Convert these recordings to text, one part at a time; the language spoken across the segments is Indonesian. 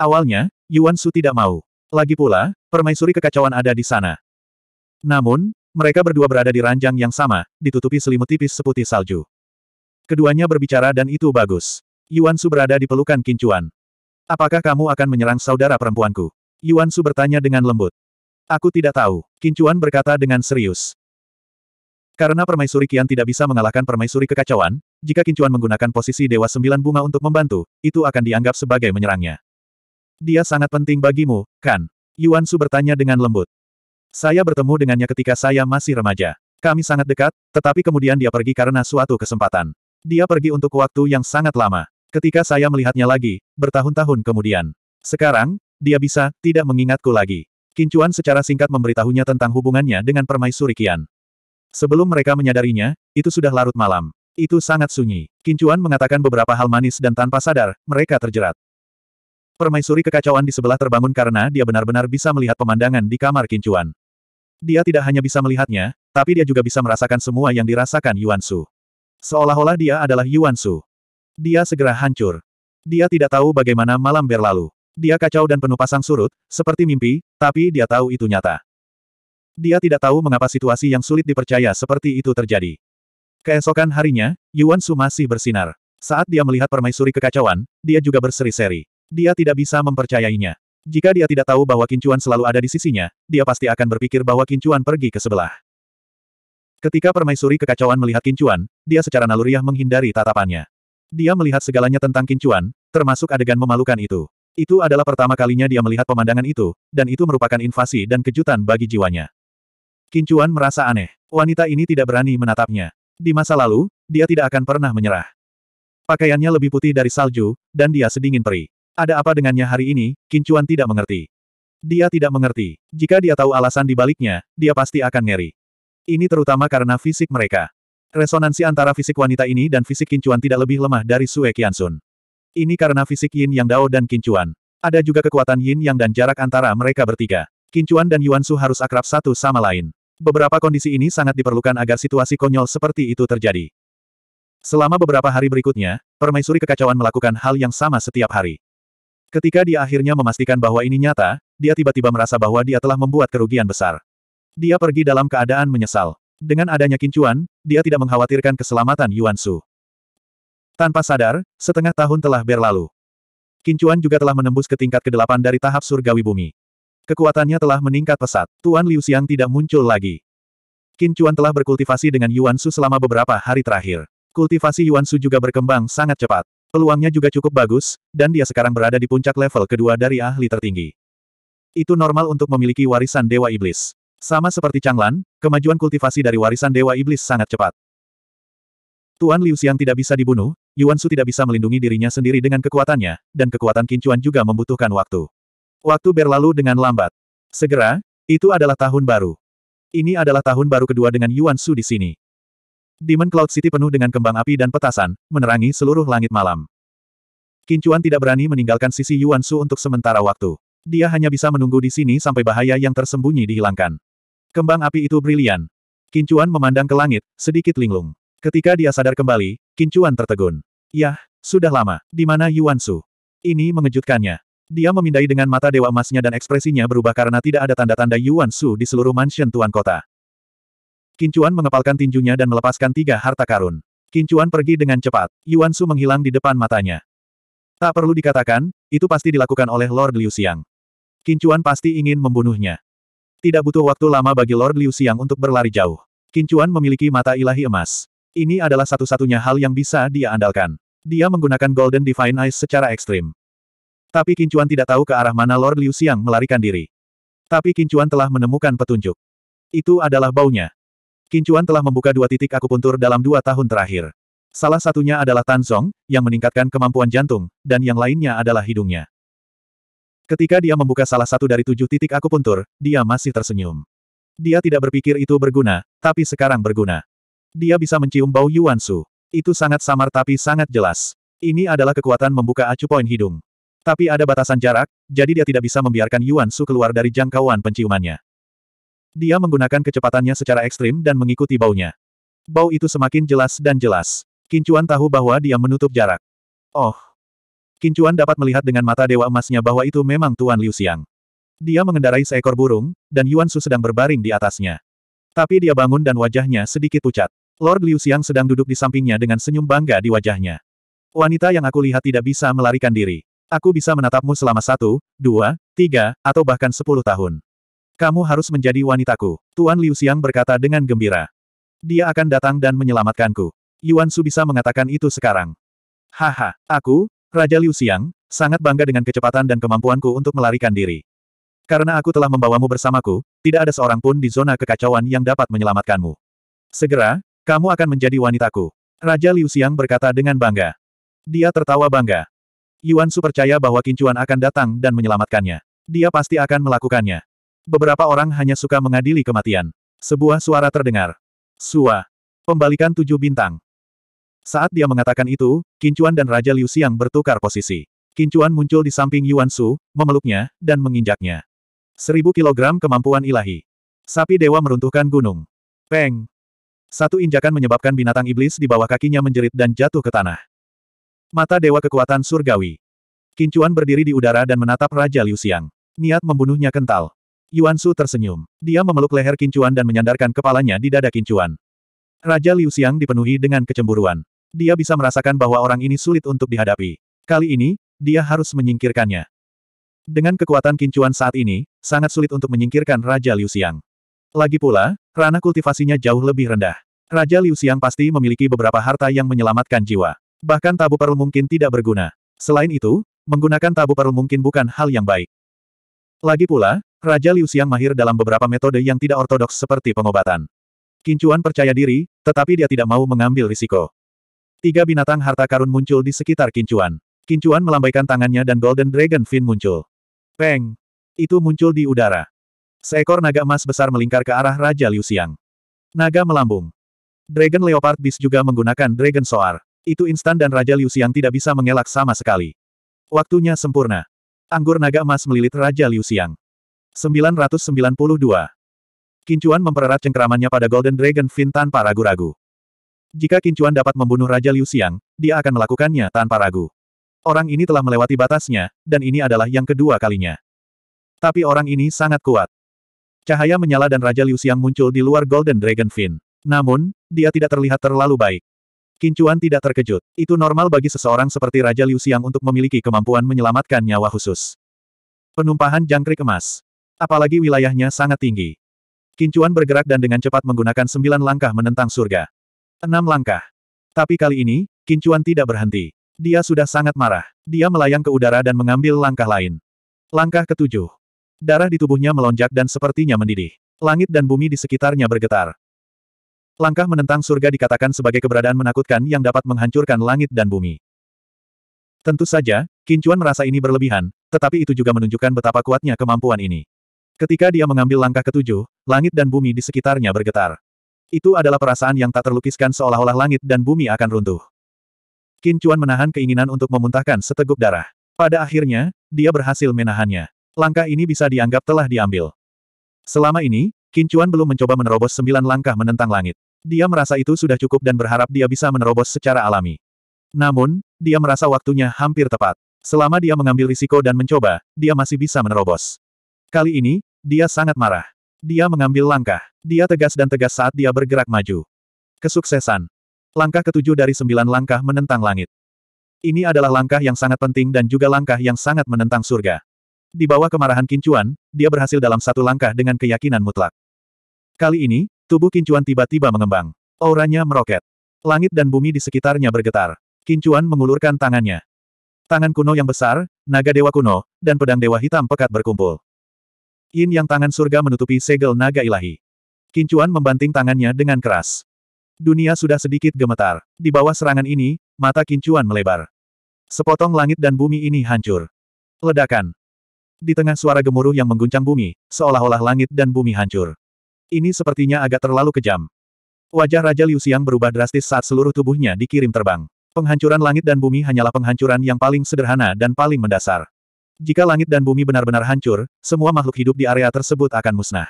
Awalnya, Yuan Su tidak mau. Lagi pula, permaisuri kekacauan ada di sana. Namun, mereka berdua berada di ranjang yang sama, ditutupi selimut tipis seputih salju. Keduanya berbicara dan itu bagus. Yuan Su berada di pelukan Kincuan. Apakah kamu akan menyerang saudara perempuanku? Yuan Su bertanya dengan lembut. Aku tidak tahu, Kincuan berkata dengan serius. Karena permaisuri Kian tidak bisa mengalahkan permaisuri kekacauan, jika Kincuan menggunakan posisi Dewa Sembilan Bunga untuk membantu, itu akan dianggap sebagai menyerangnya. Dia sangat penting bagimu, kan? Yuan Su bertanya dengan lembut. Saya bertemu dengannya ketika saya masih remaja. Kami sangat dekat, tetapi kemudian dia pergi karena suatu kesempatan. Dia pergi untuk waktu yang sangat lama. Ketika saya melihatnya lagi, bertahun-tahun kemudian. Sekarang, dia bisa, tidak mengingatku lagi. Kincuan secara singkat memberitahunya tentang hubungannya dengan permaisuri Kian. Sebelum mereka menyadarinya, itu sudah larut malam. Itu sangat sunyi. Kincuan mengatakan beberapa hal manis dan tanpa sadar, mereka terjerat. Permaisuri kekacauan di sebelah terbangun karena dia benar-benar bisa melihat pemandangan di kamar kincuan. Dia tidak hanya bisa melihatnya, tapi dia juga bisa merasakan semua yang dirasakan Yuan Su. Seolah-olah dia adalah Yuan Su. Dia segera hancur. Dia tidak tahu bagaimana malam berlalu. Dia kacau dan penuh pasang surut, seperti mimpi, tapi dia tahu itu nyata. Dia tidak tahu mengapa situasi yang sulit dipercaya seperti itu terjadi. Keesokan harinya, Yuan Su masih bersinar. Saat dia melihat permaisuri kekacauan, dia juga berseri-seri. Dia tidak bisa mempercayainya. Jika dia tidak tahu bahwa Kincuan selalu ada di sisinya, dia pasti akan berpikir bahwa Kincuan pergi ke sebelah. Ketika permaisuri kekacauan melihat Kincuan, dia secara naluriah menghindari tatapannya. Dia melihat segalanya tentang Kincuan, termasuk adegan memalukan itu. Itu adalah pertama kalinya dia melihat pemandangan itu, dan itu merupakan invasi dan kejutan bagi jiwanya. Kincuan merasa aneh. Wanita ini tidak berani menatapnya. Di masa lalu, dia tidak akan pernah menyerah. Pakaiannya lebih putih dari salju, dan dia sedingin peri. Ada apa dengannya hari ini, Kincuan tidak mengerti. Dia tidak mengerti. Jika dia tahu alasan di baliknya, dia pasti akan ngeri. Ini terutama karena fisik mereka. Resonansi antara fisik wanita ini dan fisik Kincuan tidak lebih lemah dari Sue Sun. Ini karena fisik Yin Yang Dao dan Kincuan. Ada juga kekuatan Yin Yang dan jarak antara mereka bertiga. Kincuan dan Yuan Su harus akrab satu sama lain. Beberapa kondisi ini sangat diperlukan agar situasi konyol seperti itu terjadi. Selama beberapa hari berikutnya, permaisuri kekacauan melakukan hal yang sama setiap hari. Ketika dia akhirnya memastikan bahwa ini nyata, dia tiba-tiba merasa bahwa dia telah membuat kerugian besar. Dia pergi dalam keadaan menyesal. Dengan adanya kincuan, dia tidak mengkhawatirkan keselamatan Yuan Su. Tanpa sadar, setengah tahun telah berlalu. Kincuan juga telah menembus ke tingkat ke-8 dari tahap surgawi bumi. Kekuatannya telah meningkat pesat, Tuan Liu Xiang tidak muncul lagi. Kincuan telah berkultivasi dengan Yuan Su selama beberapa hari terakhir. Kultivasi Yuan Su juga berkembang sangat cepat. Peluangnya juga cukup bagus, dan dia sekarang berada di puncak level kedua dari ahli tertinggi. Itu normal untuk memiliki warisan Dewa Iblis. Sama seperti Changlan, kemajuan kultivasi dari warisan Dewa Iblis sangat cepat. Tuan Liu Xiang tidak bisa dibunuh, Yuan Su tidak bisa melindungi dirinya sendiri dengan kekuatannya, dan kekuatan Kincuan juga membutuhkan waktu. Waktu berlalu dengan lambat. Segera, itu adalah tahun baru. Ini adalah tahun baru kedua dengan Yuan Su di sini. Demon Cloud City penuh dengan kembang api dan petasan, menerangi seluruh langit malam. Kincuan tidak berani meninggalkan sisi Yuan Su untuk sementara waktu. Dia hanya bisa menunggu di sini sampai bahaya yang tersembunyi dihilangkan. Kembang api itu brilian. Kincuan memandang ke langit, sedikit linglung. Ketika dia sadar kembali, Kincuan tertegun. Yah, sudah lama, di mana Yuan Su? Ini mengejutkannya. Dia memindai dengan mata dewa emasnya dan ekspresinya berubah karena tidak ada tanda-tanda Yuan Su di seluruh mansion tuan kota. Kincuan mengepalkan tinjunya dan melepaskan tiga harta karun. Kincuan pergi dengan cepat. Yuan Su menghilang di depan matanya. Tak perlu dikatakan, itu pasti dilakukan oleh Lord Liu Xiang. Kincuan pasti ingin membunuhnya. Tidak butuh waktu lama bagi Lord Liu Xiang untuk berlari jauh. Kincuan memiliki mata ilahi emas. Ini adalah satu-satunya hal yang bisa dia andalkan. Dia menggunakan Golden Divine Eyes secara ekstrim. Tapi Kincuan tidak tahu ke arah mana Lord Liu Xiang melarikan diri. Tapi Kincuan telah menemukan petunjuk. Itu adalah baunya. Kincuan telah membuka dua titik akupuntur dalam dua tahun terakhir. Salah satunya adalah tan song, yang meningkatkan kemampuan jantung, dan yang lainnya adalah hidungnya. Ketika dia membuka salah satu dari tujuh titik akupuntur, dia masih tersenyum. Dia tidak berpikir itu berguna, tapi sekarang berguna. Dia bisa mencium bau Yuan Su. Itu sangat samar tapi sangat jelas. Ini adalah kekuatan membuka acu poin hidung. Tapi ada batasan jarak, jadi dia tidak bisa membiarkan Yuan Su keluar dari jangkauan penciumannya. Dia menggunakan kecepatannya secara ekstrim dan mengikuti baunya. Bau itu semakin jelas dan jelas. Kincuan tahu bahwa dia menutup jarak. Oh. Kincuan dapat melihat dengan mata dewa emasnya bahwa itu memang Tuan Liu Xiang. Dia mengendarai seekor burung, dan Yuan Su sedang berbaring di atasnya. Tapi dia bangun dan wajahnya sedikit pucat. Lord Liu Xiang sedang duduk di sampingnya dengan senyum bangga di wajahnya. Wanita yang aku lihat tidak bisa melarikan diri. Aku bisa menatapmu selama satu, dua, tiga, atau bahkan sepuluh tahun. Kamu harus menjadi wanitaku, Tuan Liu Xiang berkata dengan gembira. Dia akan datang dan menyelamatkanku. Yuan Su bisa mengatakan itu sekarang. Haha, aku, Raja Liu Xiang, sangat bangga dengan kecepatan dan kemampuanku untuk melarikan diri. Karena aku telah membawamu bersamaku, tidak ada seorang pun di zona kekacauan yang dapat menyelamatkanmu. Segera, kamu akan menjadi wanitaku. Raja Liu Xiang berkata dengan bangga. Dia tertawa bangga. Yuan Su percaya bahwa Kincuan akan datang dan menyelamatkannya. Dia pasti akan melakukannya. Beberapa orang hanya suka mengadili kematian. Sebuah suara terdengar. Sua. Pembalikan tujuh bintang. Saat dia mengatakan itu, Kincuan dan Raja Liu Xiang bertukar posisi. Kincuan muncul di samping Yuan Su, memeluknya, dan menginjaknya. Seribu kilogram kemampuan ilahi. Sapi dewa meruntuhkan gunung. Peng. Satu injakan menyebabkan binatang iblis di bawah kakinya menjerit dan jatuh ke tanah. Mata dewa kekuatan surgawi. Kincuan berdiri di udara dan menatap Raja Liu Xiang. Niat membunuhnya kental. Yuan Su tersenyum. Dia memeluk leher Kincuan dan menyandarkan kepalanya di dada Kincuan. Raja Liu Xiang dipenuhi dengan kecemburuan. Dia bisa merasakan bahwa orang ini sulit untuk dihadapi. Kali ini, dia harus menyingkirkannya. Dengan kekuatan Kincuan saat ini, sangat sulit untuk menyingkirkan Raja Liu Xiang. Lagi pula, ranah kultivasinya jauh lebih rendah. Raja Liu Xiang pasti memiliki beberapa harta yang menyelamatkan jiwa. Bahkan tabu perlu mungkin tidak berguna. Selain itu, menggunakan tabu perlu mungkin bukan hal yang baik. Lagi pula, Raja Liu Xiang mahir dalam beberapa metode yang tidak ortodoks seperti pengobatan. Kincuan percaya diri, tetapi dia tidak mau mengambil risiko. Tiga binatang harta karun muncul di sekitar Kincuan. Kincuan melambaikan tangannya dan Golden Dragon Fin muncul. Peng! Itu muncul di udara. Seekor naga emas besar melingkar ke arah Raja Liu Xiang. Naga melambung. Dragon Leopard Beast juga menggunakan Dragon Soar. Itu instan dan Raja Liu Xiang tidak bisa mengelak sama sekali. Waktunya sempurna. Anggur naga emas melilit Raja Liu Xiang. 992. Kincuan mempererat cengkeramannya pada Golden Dragon Fin tanpa ragu-ragu. Jika Kincuan dapat membunuh Raja Liu Xiang, dia akan melakukannya tanpa ragu. Orang ini telah melewati batasnya, dan ini adalah yang kedua kalinya. Tapi orang ini sangat kuat. Cahaya menyala dan Raja Liu Xiang muncul di luar Golden Dragon Fin. Namun, dia tidak terlihat terlalu baik. Kincuan tidak terkejut. Itu normal bagi seseorang seperti Raja Liu Xiang untuk memiliki kemampuan menyelamatkan nyawa khusus. Penumpahan jangkrik emas. Apalagi wilayahnya sangat tinggi. Kincuan bergerak dan dengan cepat menggunakan sembilan langkah menentang surga. Enam langkah. Tapi kali ini, Kincuan tidak berhenti. Dia sudah sangat marah. Dia melayang ke udara dan mengambil langkah lain. Langkah ketujuh. Darah di tubuhnya melonjak dan sepertinya mendidih. Langit dan bumi di sekitarnya bergetar. Langkah menentang surga dikatakan sebagai keberadaan menakutkan yang dapat menghancurkan langit dan bumi. Tentu saja, Kincuan merasa ini berlebihan, tetapi itu juga menunjukkan betapa kuatnya kemampuan ini. Ketika dia mengambil langkah ketujuh, langit dan bumi di sekitarnya bergetar. Itu adalah perasaan yang tak terlukiskan seolah-olah langit dan bumi akan runtuh. Qin Chuan menahan keinginan untuk memuntahkan seteguk darah. Pada akhirnya, dia berhasil menahannya. Langkah ini bisa dianggap telah diambil. Selama ini, Qin Chuan belum mencoba menerobos sembilan langkah menentang langit. Dia merasa itu sudah cukup dan berharap dia bisa menerobos secara alami. Namun, dia merasa waktunya hampir tepat. Selama dia mengambil risiko dan mencoba, dia masih bisa menerobos. Kali ini, dia sangat marah. Dia mengambil langkah. Dia tegas dan tegas saat dia bergerak maju. Kesuksesan. Langkah ketujuh dari sembilan langkah menentang langit. Ini adalah langkah yang sangat penting dan juga langkah yang sangat menentang surga. Di bawah kemarahan Kincuan, dia berhasil dalam satu langkah dengan keyakinan mutlak. Kali ini, tubuh Kincuan tiba-tiba mengembang. Auranya meroket. Langit dan bumi di sekitarnya bergetar. Kincuan mengulurkan tangannya. Tangan kuno yang besar, naga dewa kuno, dan pedang dewa hitam pekat berkumpul. Yin yang tangan surga menutupi segel naga ilahi. Kincuan membanting tangannya dengan keras. Dunia sudah sedikit gemetar. Di bawah serangan ini, mata Kincuan melebar. Sepotong langit dan bumi ini hancur. Ledakan. Di tengah suara gemuruh yang mengguncang bumi, seolah-olah langit dan bumi hancur. Ini sepertinya agak terlalu kejam. Wajah Raja Liu Xiang berubah drastis saat seluruh tubuhnya dikirim terbang. Penghancuran langit dan bumi hanyalah penghancuran yang paling sederhana dan paling mendasar. Jika langit dan bumi benar-benar hancur, semua makhluk hidup di area tersebut akan musnah.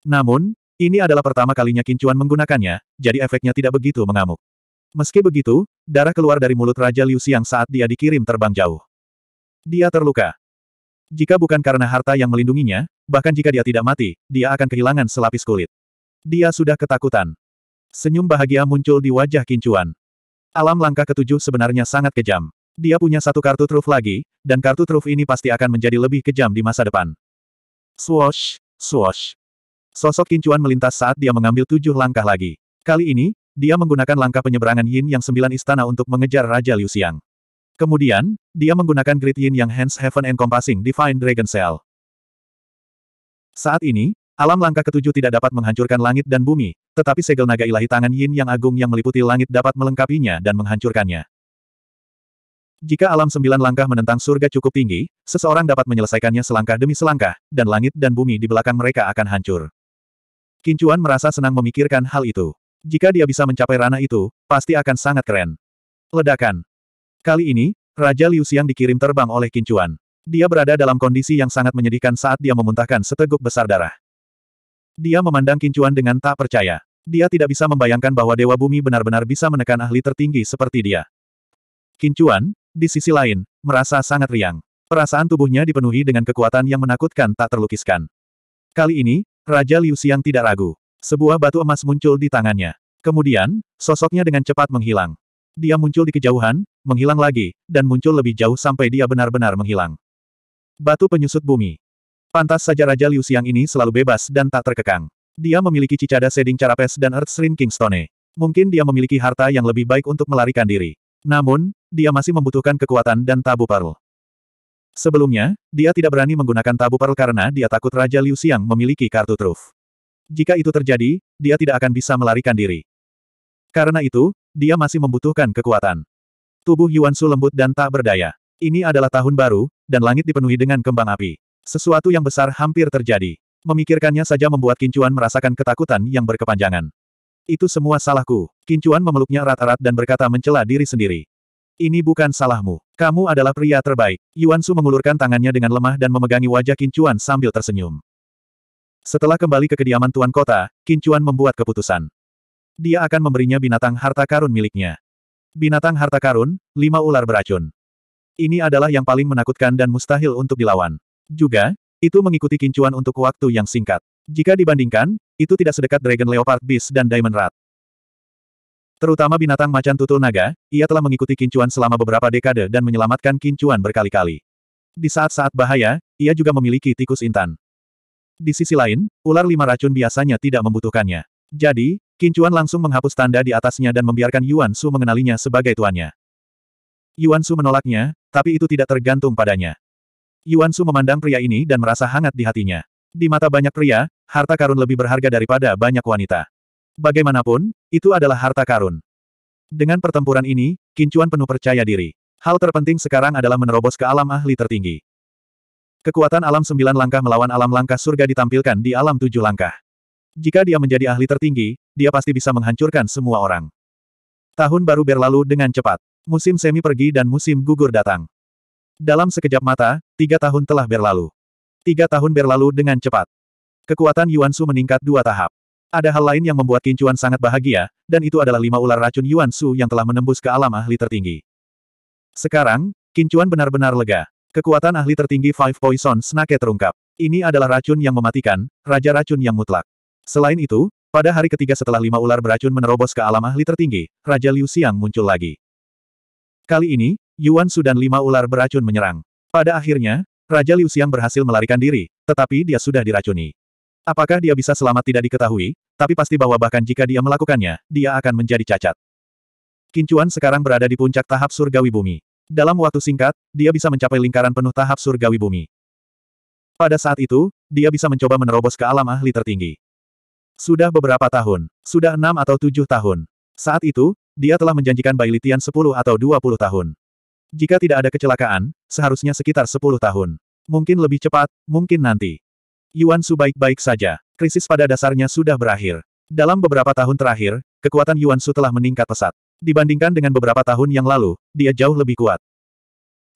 Namun, ini adalah pertama kalinya Kincuan menggunakannya, jadi efeknya tidak begitu mengamuk. Meski begitu, darah keluar dari mulut Raja Liu Xiang saat dia dikirim terbang jauh. Dia terluka. Jika bukan karena harta yang melindunginya, bahkan jika dia tidak mati, dia akan kehilangan selapis kulit. Dia sudah ketakutan. Senyum bahagia muncul di wajah Kincuan. Alam langkah ketujuh sebenarnya sangat kejam. Dia punya satu kartu truf lagi, dan kartu truf ini pasti akan menjadi lebih kejam di masa depan. Swosh, swosh. Sosok kincuan melintas saat dia mengambil tujuh langkah lagi. Kali ini, dia menggunakan langkah penyeberangan Yin yang sembilan istana untuk mengejar Raja Liu Xiang. Kemudian, dia menggunakan grid Yin yang Hands Heaven Encompassing Divine Dragon Cell. Saat ini, alam langkah ketujuh tidak dapat menghancurkan langit dan bumi, tetapi segel naga ilahi tangan Yin yang agung yang meliputi langit dapat melengkapinya dan menghancurkannya. Jika alam sembilan langkah menentang surga cukup tinggi, seseorang dapat menyelesaikannya selangkah demi selangkah, dan langit dan bumi di belakang mereka akan hancur. Kincuan merasa senang memikirkan hal itu. Jika dia bisa mencapai ranah itu, pasti akan sangat keren. Ledakan. Kali ini, Raja Liu Xiang dikirim terbang oleh Kincuan. Dia berada dalam kondisi yang sangat menyedihkan saat dia memuntahkan seteguk besar darah. Dia memandang Kincuan dengan tak percaya. Dia tidak bisa membayangkan bahwa Dewa Bumi benar-benar bisa menekan ahli tertinggi seperti dia. Kincuan, di sisi lain, merasa sangat riang. Perasaan tubuhnya dipenuhi dengan kekuatan yang menakutkan tak terlukiskan. Kali ini, Raja Liu Xiang tidak ragu. Sebuah batu emas muncul di tangannya. Kemudian, sosoknya dengan cepat menghilang. Dia muncul di kejauhan, menghilang lagi, dan muncul lebih jauh sampai dia benar-benar menghilang. Batu penyusut bumi. Pantas saja Raja Liu Xiang ini selalu bebas dan tak terkekang. Dia memiliki cicada seding carapes dan Earth Shrinking Stone. Mungkin dia memiliki harta yang lebih baik untuk melarikan diri. Namun, dia masih membutuhkan kekuatan dan tabu parul. Sebelumnya, dia tidak berani menggunakan tabu parul karena dia takut Raja Liu Xiang memiliki kartu truf. Jika itu terjadi, dia tidak akan bisa melarikan diri. Karena itu, dia masih membutuhkan kekuatan. Tubuh Yuan Su lembut dan tak berdaya. Ini adalah tahun baru, dan langit dipenuhi dengan kembang api. Sesuatu yang besar hampir terjadi. Memikirkannya saja membuat Kincuan merasakan ketakutan yang berkepanjangan. Itu semua salahku. Kincuan memeluknya erat-erat dan berkata mencela diri sendiri. Ini bukan salahmu. Kamu adalah pria terbaik. Yuan Su mengulurkan tangannya dengan lemah dan memegangi wajah Kincuan sambil tersenyum. Setelah kembali ke kediaman Tuan Kota, Kincuan membuat keputusan. Dia akan memberinya binatang harta karun miliknya. Binatang harta karun, lima ular beracun. Ini adalah yang paling menakutkan dan mustahil untuk dilawan. Juga, itu mengikuti Kincuan untuk waktu yang singkat. Jika dibandingkan, itu tidak sedekat Dragon Leopard Beast dan Diamond Rat. Terutama binatang macan tutul naga, ia telah mengikuti kincuan selama beberapa dekade dan menyelamatkan kincuan berkali-kali. Di saat-saat bahaya, ia juga memiliki tikus intan. Di sisi lain, ular lima racun biasanya tidak membutuhkannya. Jadi, Kincuan langsung menghapus tanda di atasnya dan membiarkan Yuan Su mengenalinya sebagai tuannya. Yuan Su menolaknya, tapi itu tidak tergantung padanya. Yuan Su memandang pria ini dan merasa hangat di hatinya. Di mata banyak pria, harta karun lebih berharga daripada banyak wanita. Bagaimanapun, itu adalah harta karun. Dengan pertempuran ini, Kincuan penuh percaya diri. Hal terpenting sekarang adalah menerobos ke alam ahli tertinggi. Kekuatan alam sembilan langkah melawan alam langkah surga ditampilkan di alam tujuh langkah. Jika dia menjadi ahli tertinggi, dia pasti bisa menghancurkan semua orang. Tahun baru berlalu dengan cepat. Musim semi pergi dan musim gugur datang. Dalam sekejap mata, tiga tahun telah berlalu. Tiga tahun berlalu dengan cepat. Kekuatan Yuan Su meningkat dua tahap. Ada hal lain yang membuat Kincuan sangat bahagia, dan itu adalah lima ular racun Yuan Su yang telah menembus ke alam ahli tertinggi. Sekarang, Kincuan benar-benar lega. Kekuatan ahli tertinggi Five Poison Snake terungkap. Ini adalah racun yang mematikan, raja racun yang mutlak. Selain itu, pada hari ketiga setelah lima ular beracun menerobos ke alam ahli tertinggi, Raja Liu Xiang muncul lagi. Kali ini, Yuan Su dan lima ular beracun menyerang. Pada akhirnya, Raja Liu Xiang berhasil melarikan diri, tetapi dia sudah diracuni. Apakah dia bisa selamat tidak diketahui, tapi pasti bahwa bahkan jika dia melakukannya, dia akan menjadi cacat. Kincuan sekarang berada di puncak tahap surgawi bumi. Dalam waktu singkat, dia bisa mencapai lingkaran penuh tahap surgawi bumi. Pada saat itu, dia bisa mencoba menerobos ke alam ahli tertinggi. Sudah beberapa tahun, sudah enam atau tujuh tahun. Saat itu, dia telah menjanjikan Bailitian sepuluh atau dua puluh tahun. Jika tidak ada kecelakaan, seharusnya sekitar 10 tahun. Mungkin lebih cepat, mungkin nanti. Yuan Su baik-baik saja. Krisis pada dasarnya sudah berakhir. Dalam beberapa tahun terakhir, kekuatan Yuan Su telah meningkat pesat. Dibandingkan dengan beberapa tahun yang lalu, dia jauh lebih kuat.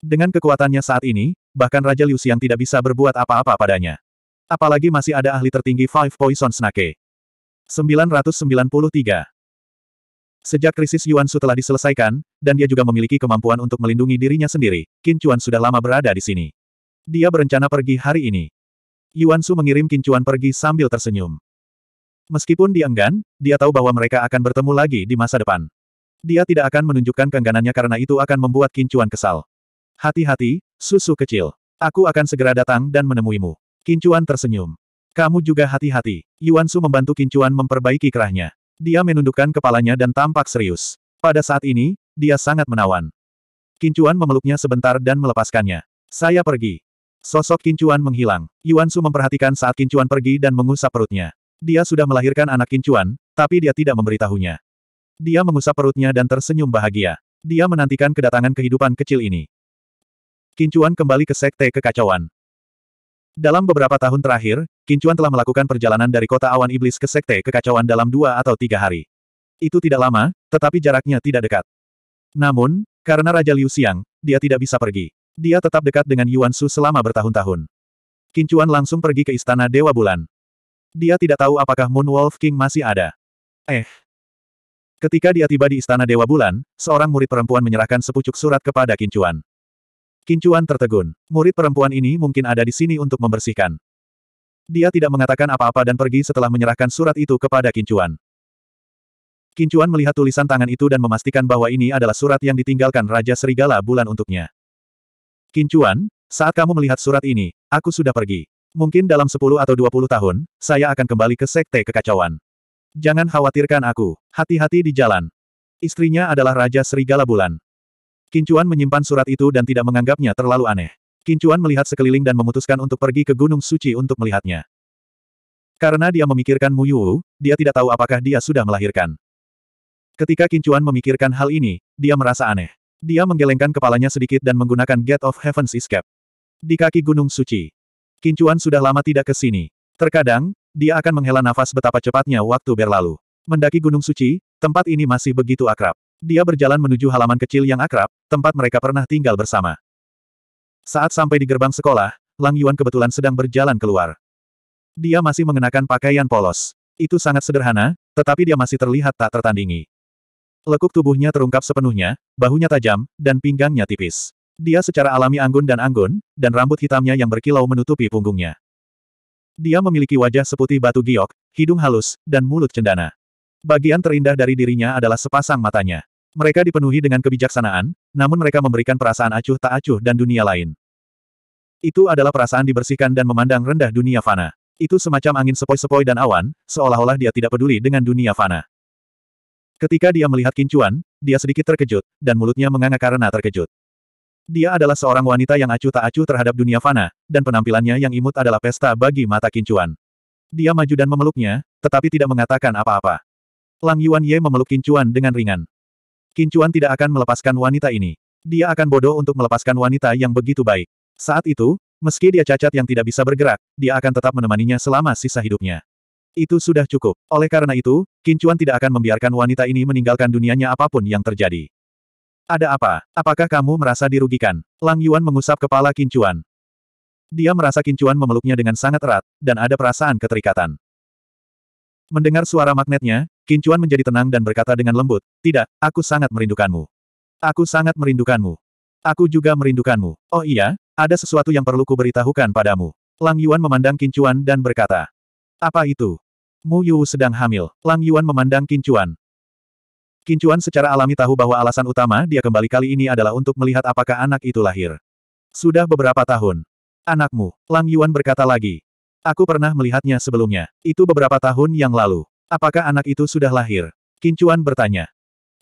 Dengan kekuatannya saat ini, bahkan Raja Liu Xiang tidak bisa berbuat apa-apa padanya. Apalagi masih ada ahli tertinggi Five Poison Snake. 993. Sejak krisis Yuan Su telah diselesaikan, dan dia juga memiliki kemampuan untuk melindungi dirinya sendiri, Qin Chuan sudah lama berada di sini. Dia berencana pergi hari ini. Yuan Su mengirim Qin Chuan pergi sambil tersenyum. Meskipun dienggan, dia tahu bahwa mereka akan bertemu lagi di masa depan. Dia tidak akan menunjukkan keengganannya karena itu akan membuat Qin Chuan kesal. Hati-hati, susu kecil. Aku akan segera datang dan menemuimu. Qin Chuan tersenyum. Kamu juga hati-hati. Yuan Su membantu Qin Chuan memperbaiki kerahnya. Dia menundukkan kepalanya dan tampak serius. Pada saat ini, dia sangat menawan. Kincuan memeluknya sebentar dan melepaskannya. Saya pergi. Sosok Kincuan menghilang. Yuan Su memperhatikan saat Kincuan pergi dan mengusap perutnya. Dia sudah melahirkan anak Kincuan, tapi dia tidak memberitahunya. Dia mengusap perutnya dan tersenyum bahagia. Dia menantikan kedatangan kehidupan kecil ini. Kincuan kembali ke sekte kekacauan. Dalam beberapa tahun terakhir, Kincuan telah melakukan perjalanan dari kota awan iblis ke sekte kekacauan dalam dua atau tiga hari. Itu tidak lama, tetapi jaraknya tidak dekat. Namun, karena Raja Liu Xiang, dia tidak bisa pergi. Dia tetap dekat dengan Yuan Su selama bertahun-tahun. Kincuan langsung pergi ke Istana Dewa Bulan. Dia tidak tahu apakah Moon Wolf King masih ada. Eh. Ketika dia tiba di Istana Dewa Bulan, seorang murid perempuan menyerahkan sepucuk surat kepada Kincuan. Kincuan tertegun. Murid perempuan ini mungkin ada di sini untuk membersihkan. Dia tidak mengatakan apa-apa dan pergi setelah menyerahkan surat itu kepada Kincuan. Kincuan melihat tulisan tangan itu dan memastikan bahwa ini adalah surat yang ditinggalkan Raja Serigala bulan untuknya. Kincuan, saat kamu melihat surat ini, aku sudah pergi. Mungkin dalam 10 atau 20 tahun, saya akan kembali ke sekte kekacauan. Jangan khawatirkan aku, hati-hati di jalan. Istrinya adalah Raja Serigala Bulan. Kincuan menyimpan surat itu dan tidak menganggapnya terlalu aneh. Kincuan melihat sekeliling dan memutuskan untuk pergi ke Gunung Suci untuk melihatnya. Karena dia memikirkan Mu Yuwu, dia tidak tahu apakah dia sudah melahirkan. Ketika Kincuan memikirkan hal ini, dia merasa aneh. Dia menggelengkan kepalanya sedikit dan menggunakan Gate of Heaven's Escape. Di kaki Gunung Suci. Kincuan sudah lama tidak ke sini. Terkadang, dia akan menghela nafas betapa cepatnya waktu berlalu. Mendaki Gunung Suci, tempat ini masih begitu akrab. Dia berjalan menuju halaman kecil yang akrab, tempat mereka pernah tinggal bersama. Saat sampai di gerbang sekolah, Lang Yuan kebetulan sedang berjalan keluar. Dia masih mengenakan pakaian polos. Itu sangat sederhana, tetapi dia masih terlihat tak tertandingi. Lekuk tubuhnya terungkap sepenuhnya, bahunya tajam, dan pinggangnya tipis. Dia secara alami anggun dan anggun, dan rambut hitamnya yang berkilau menutupi punggungnya. Dia memiliki wajah seputih batu giok, hidung halus, dan mulut cendana. Bagian terindah dari dirinya adalah sepasang matanya. Mereka dipenuhi dengan kebijaksanaan, namun mereka memberikan perasaan acuh tak acuh dan dunia lain. Itu adalah perasaan dibersihkan dan memandang rendah dunia fana. Itu semacam angin sepoi-sepoi dan awan, seolah-olah dia tidak peduli dengan dunia fana. Ketika dia melihat kincuan, dia sedikit terkejut, dan mulutnya menganga karena terkejut. Dia adalah seorang wanita yang acuh tak acuh terhadap dunia fana, dan penampilannya yang imut adalah pesta bagi mata kincuan. Dia maju dan memeluknya, tetapi tidak mengatakan apa-apa. Lang Yuan Ye memeluk kincuan dengan ringan. Kincuan tidak akan melepaskan wanita ini. Dia akan bodoh untuk melepaskan wanita yang begitu baik. Saat itu, meski dia cacat yang tidak bisa bergerak, dia akan tetap menemaninya selama sisa hidupnya. Itu sudah cukup. Oleh karena itu, Kincuan tidak akan membiarkan wanita ini meninggalkan dunianya apapun yang terjadi. Ada apa? Apakah kamu merasa dirugikan? Lang Yuan mengusap kepala Kincuan. Dia merasa Kincuan memeluknya dengan sangat erat, dan ada perasaan keterikatan. Mendengar suara magnetnya, Kincuan menjadi tenang dan berkata dengan lembut, Tidak, aku sangat merindukanmu. Aku sangat merindukanmu. Aku juga merindukanmu. Oh iya, ada sesuatu yang perlu beritahukan padamu. Lang Yuan memandang Kincuan dan berkata, Apa itu? Mu Yu sedang hamil. Lang Yuan memandang Kincuan. Kincuan secara alami tahu bahwa alasan utama dia kembali kali ini adalah untuk melihat apakah anak itu lahir. Sudah beberapa tahun. Anakmu, Lang Yuan berkata lagi. Aku pernah melihatnya sebelumnya. Itu beberapa tahun yang lalu. Apakah anak itu sudah lahir? Kincuan bertanya.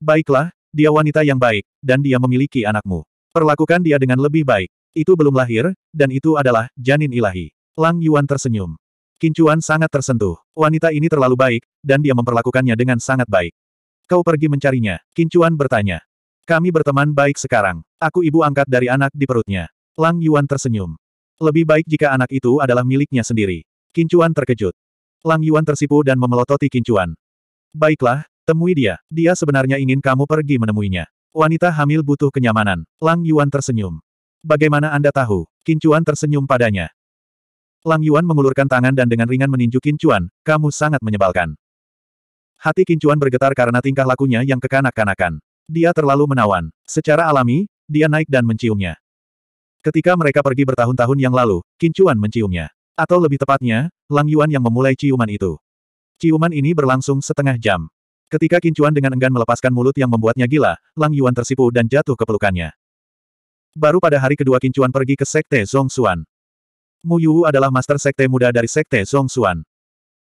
Baiklah, dia wanita yang baik, dan dia memiliki anakmu. Perlakukan dia dengan lebih baik. Itu belum lahir, dan itu adalah janin ilahi. Lang Yuan tersenyum. Kincuan sangat tersentuh. Wanita ini terlalu baik, dan dia memperlakukannya dengan sangat baik. Kau pergi mencarinya, Kincuan bertanya. Kami berteman baik sekarang. Aku ibu angkat dari anak di perutnya. Lang Yuan tersenyum. Lebih baik jika anak itu adalah miliknya sendiri. Kincuan terkejut. Lang Yuan tersipu dan memelototi Kincuan. Baiklah, temui dia. Dia sebenarnya ingin kamu pergi menemuinya. Wanita hamil butuh kenyamanan. Lang Yuan tersenyum. Bagaimana Anda tahu? Kincuan tersenyum padanya. Lang Yuan mengulurkan tangan dan dengan ringan meninju Kincuan, kamu sangat menyebalkan. Hati Kincuan bergetar karena tingkah lakunya yang kekanak-kanakan. Dia terlalu menawan. Secara alami, dia naik dan menciumnya. Ketika mereka pergi bertahun-tahun yang lalu, Kincuan menciumnya. Atau lebih tepatnya, Lang Yuan yang memulai ciuman itu. Ciuman ini berlangsung setengah jam. Ketika Kincuan dengan enggan melepaskan mulut yang membuatnya gila, Lang Yuan tersipu dan jatuh ke pelukannya. Baru pada hari kedua Kincuan pergi ke Sekte Zongxuan. Mu Yuwu adalah master sekte muda dari Sekte Zongxuan.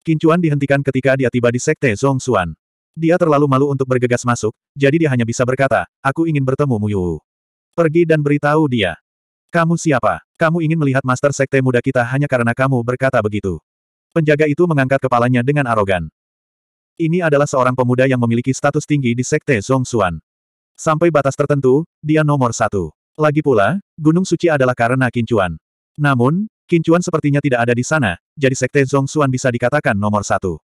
Kincuan dihentikan ketika dia tiba di Sekte Zongxuan. Dia terlalu malu untuk bergegas masuk, jadi dia hanya bisa berkata, aku ingin bertemu Mu Yuwu. Pergi dan beritahu dia. Kamu siapa? Kamu ingin melihat Master Sekte Muda kita hanya karena kamu berkata begitu. Penjaga itu mengangkat kepalanya dengan arogan. Ini adalah seorang pemuda yang memiliki status tinggi di Sekte Zongxuan. Sampai batas tertentu, dia nomor satu. Lagi pula, Gunung Suci adalah karena Kincuan. Namun, Kincuan sepertinya tidak ada di sana, jadi Sekte Zongxuan bisa dikatakan nomor satu.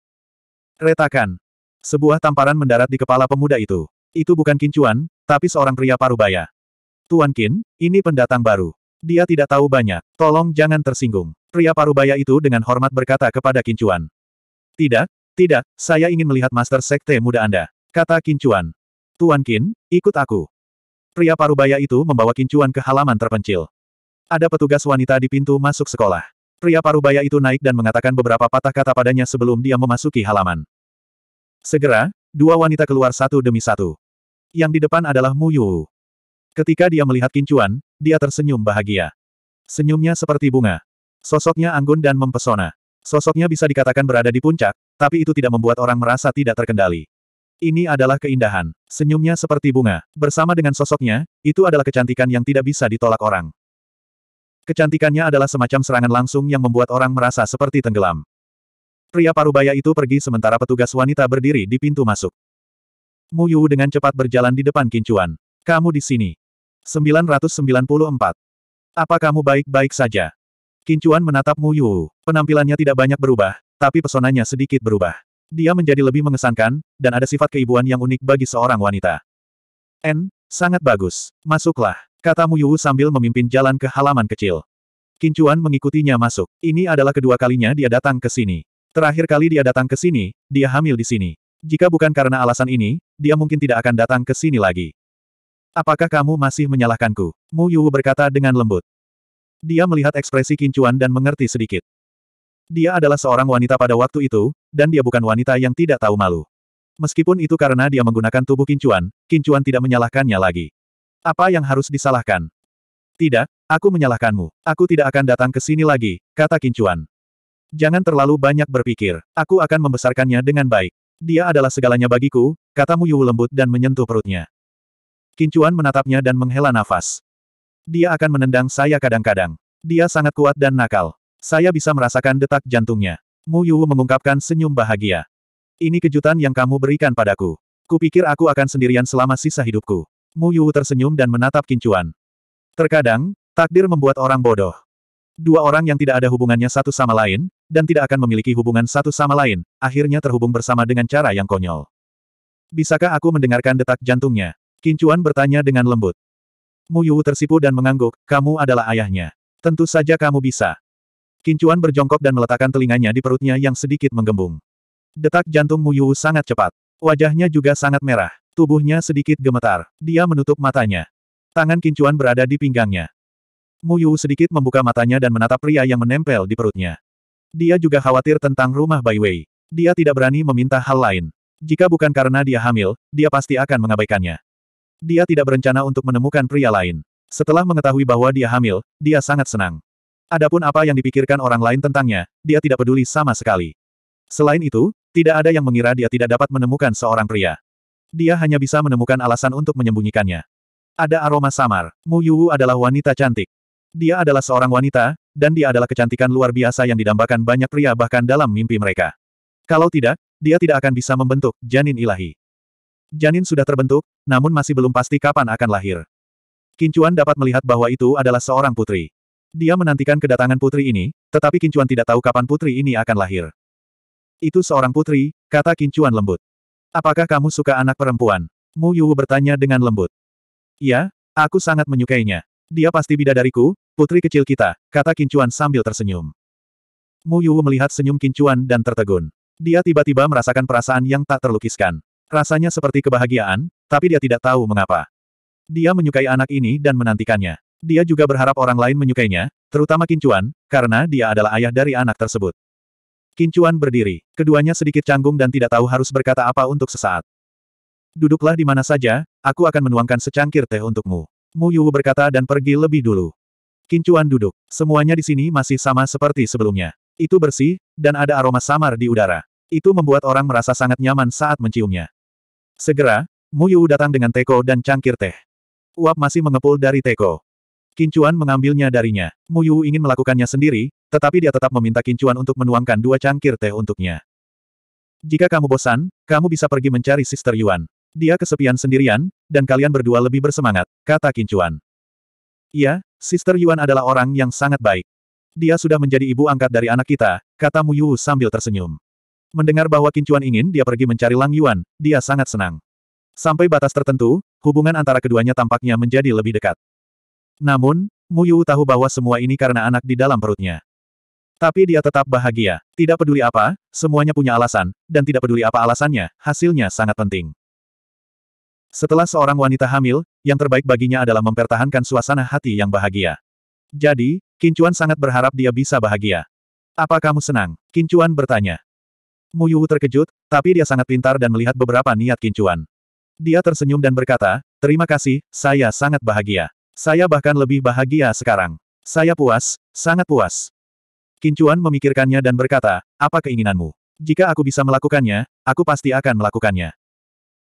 Retakan. Sebuah tamparan mendarat di kepala pemuda itu. Itu bukan Kincuan, tapi seorang pria parubaya. Tuan Kin, ini pendatang baru. Dia tidak tahu banyak, tolong jangan tersinggung. Pria parubaya itu dengan hormat berkata kepada Kincuan. Tidak, tidak, saya ingin melihat Master Sekte muda Anda, kata Kincuan. Tuan Kin, ikut aku. Pria parubaya itu membawa Kincuan ke halaman terpencil. Ada petugas wanita di pintu masuk sekolah. Pria parubaya itu naik dan mengatakan beberapa patah kata padanya sebelum dia memasuki halaman. Segera, dua wanita keluar satu demi satu. Yang di depan adalah Mu Yu. Ketika dia melihat Kincuan, dia tersenyum bahagia. Senyumnya seperti bunga. Sosoknya anggun dan mempesona. Sosoknya bisa dikatakan berada di puncak, tapi itu tidak membuat orang merasa tidak terkendali. Ini adalah keindahan. Senyumnya seperti bunga. Bersama dengan sosoknya, itu adalah kecantikan yang tidak bisa ditolak orang. Kecantikannya adalah semacam serangan langsung yang membuat orang merasa seperti tenggelam. Pria parubaya itu pergi sementara petugas wanita berdiri di pintu masuk. Muyu dengan cepat berjalan di depan Kincuan. Kamu di sini. 994. Apa kamu baik-baik saja? Kincuan menatap Mu Yu. Penampilannya tidak banyak berubah, tapi pesonanya sedikit berubah. Dia menjadi lebih mengesankan, dan ada sifat keibuan yang unik bagi seorang wanita. N, sangat bagus. Masuklah, kata Mu Yu sambil memimpin jalan ke halaman kecil. Kincuan mengikutinya masuk. Ini adalah kedua kalinya dia datang ke sini. Terakhir kali dia datang ke sini, dia hamil di sini. Jika bukan karena alasan ini, dia mungkin tidak akan datang ke sini lagi. Apakah kamu masih menyalahkanku? Mu Yuwu berkata dengan lembut. Dia melihat ekspresi Kincuan dan mengerti sedikit. Dia adalah seorang wanita pada waktu itu, dan dia bukan wanita yang tidak tahu malu. Meskipun itu karena dia menggunakan tubuh Kincuan, Kincuan tidak menyalahkannya lagi. Apa yang harus disalahkan? Tidak, aku menyalahkanmu. Aku tidak akan datang ke sini lagi, kata Kincuan. Jangan terlalu banyak berpikir. Aku akan membesarkannya dengan baik. Dia adalah segalanya bagiku, kata Mu Yuwu lembut dan menyentuh perutnya. Kincuan menatapnya dan menghela nafas. Dia akan menendang saya kadang-kadang. Dia sangat kuat dan nakal. Saya bisa merasakan detak jantungnya. Mu Yuwu mengungkapkan senyum bahagia. Ini kejutan yang kamu berikan padaku. Kupikir aku akan sendirian selama sisa hidupku. Mu Yuwu tersenyum dan menatap Kincuan. Terkadang, takdir membuat orang bodoh. Dua orang yang tidak ada hubungannya satu sama lain, dan tidak akan memiliki hubungan satu sama lain, akhirnya terhubung bersama dengan cara yang konyol. Bisakah aku mendengarkan detak jantungnya? Kincuan bertanya dengan lembut. Mu Muyu tersipu dan mengangguk, kamu adalah ayahnya. Tentu saja kamu bisa. Kincuan berjongkok dan meletakkan telinganya di perutnya yang sedikit menggembung. Detak jantung Mu Muyu sangat cepat. Wajahnya juga sangat merah. Tubuhnya sedikit gemetar. Dia menutup matanya. Tangan Kincuan berada di pinggangnya. Mu Muyu sedikit membuka matanya dan menatap pria yang menempel di perutnya. Dia juga khawatir tentang rumah Bai Wei. Dia tidak berani meminta hal lain. Jika bukan karena dia hamil, dia pasti akan mengabaikannya. Dia tidak berencana untuk menemukan pria lain. Setelah mengetahui bahwa dia hamil, dia sangat senang. Adapun apa yang dipikirkan orang lain tentangnya, dia tidak peduli sama sekali. Selain itu, tidak ada yang mengira dia tidak dapat menemukan seorang pria. Dia hanya bisa menemukan alasan untuk menyembunyikannya. Ada aroma samar. Mu Yuwu adalah wanita cantik. Dia adalah seorang wanita, dan dia adalah kecantikan luar biasa yang didambakan banyak pria bahkan dalam mimpi mereka. Kalau tidak, dia tidak akan bisa membentuk janin ilahi. Janin sudah terbentuk, namun masih belum pasti kapan akan lahir. Kincuan dapat melihat bahwa itu adalah seorang putri. Dia menantikan kedatangan putri ini, tetapi Kincuan tidak tahu kapan putri ini akan lahir. Itu seorang putri, kata Kincuan lembut. Apakah kamu suka anak perempuan? Mu Yu bertanya dengan lembut. Ya, aku sangat menyukainya. Dia pasti bidadariku, putri kecil kita, kata Kincuan sambil tersenyum. Mu Yu melihat senyum Kincuan dan tertegun. Dia tiba-tiba merasakan perasaan yang tak terlukiskan. Rasanya seperti kebahagiaan, tapi dia tidak tahu mengapa. Dia menyukai anak ini dan menantikannya. Dia juga berharap orang lain menyukainya, terutama Kincuan, karena dia adalah ayah dari anak tersebut. Kincuan berdiri. Keduanya sedikit canggung dan tidak tahu harus berkata apa untuk sesaat. Duduklah di mana saja, aku akan menuangkan secangkir teh untukmu. Mu Yuwu berkata dan pergi lebih dulu. Kincuan duduk. Semuanya di sini masih sama seperti sebelumnya. Itu bersih, dan ada aroma samar di udara. Itu membuat orang merasa sangat nyaman saat menciumnya. Segera, Mu Yu datang dengan teko dan cangkir teh. Uap masih mengepul dari teko. Kincuan mengambilnya darinya. Mu Yu ingin melakukannya sendiri, tetapi dia tetap meminta Kincuan untuk menuangkan dua cangkir teh untuknya. Jika kamu bosan, kamu bisa pergi mencari Sister Yuan. Dia kesepian sendirian, dan kalian berdua lebih bersemangat, kata Kincuan. Iya, Sister Yuan adalah orang yang sangat baik. Dia sudah menjadi ibu angkat dari anak kita, kata Mu Yu sambil tersenyum. Mendengar bahwa Kincuan ingin dia pergi mencari Lang Yuan, dia sangat senang. Sampai batas tertentu, hubungan antara keduanya tampaknya menjadi lebih dekat. Namun, Mu Yu tahu bahwa semua ini karena anak di dalam perutnya. Tapi dia tetap bahagia. Tidak peduli apa, semuanya punya alasan, dan tidak peduli apa alasannya, hasilnya sangat penting. Setelah seorang wanita hamil, yang terbaik baginya adalah mempertahankan suasana hati yang bahagia. Jadi, Kincuan sangat berharap dia bisa bahagia. Apa kamu senang? Kincuan bertanya. Mu Muyu terkejut, tapi dia sangat pintar dan melihat beberapa niat kincuan. Dia tersenyum dan berkata, terima kasih, saya sangat bahagia. Saya bahkan lebih bahagia sekarang. Saya puas, sangat puas. Kincuan memikirkannya dan berkata, apa keinginanmu? Jika aku bisa melakukannya, aku pasti akan melakukannya.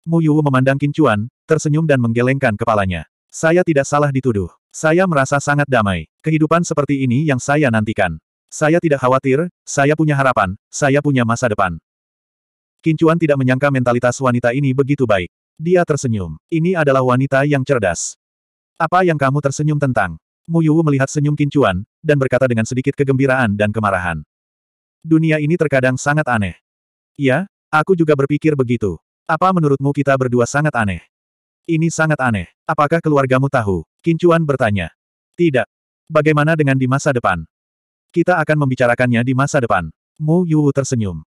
Mu Muyu memandang Kincuan, tersenyum dan menggelengkan kepalanya. Saya tidak salah dituduh. Saya merasa sangat damai. Kehidupan seperti ini yang saya nantikan. Saya tidak khawatir, saya punya harapan, saya punya masa depan. Kincuan tidak menyangka mentalitas wanita ini begitu baik. Dia tersenyum. Ini adalah wanita yang cerdas. Apa yang kamu tersenyum tentang? Mu Yuwu melihat senyum Kincuan, dan berkata dengan sedikit kegembiraan dan kemarahan. Dunia ini terkadang sangat aneh. Ya, aku juga berpikir begitu. Apa menurutmu kita berdua sangat aneh? Ini sangat aneh. Apakah keluargamu tahu? Kincuan bertanya. Tidak. Bagaimana dengan di masa depan? Kita akan membicarakannya di masa depan. Mu Yuwu tersenyum.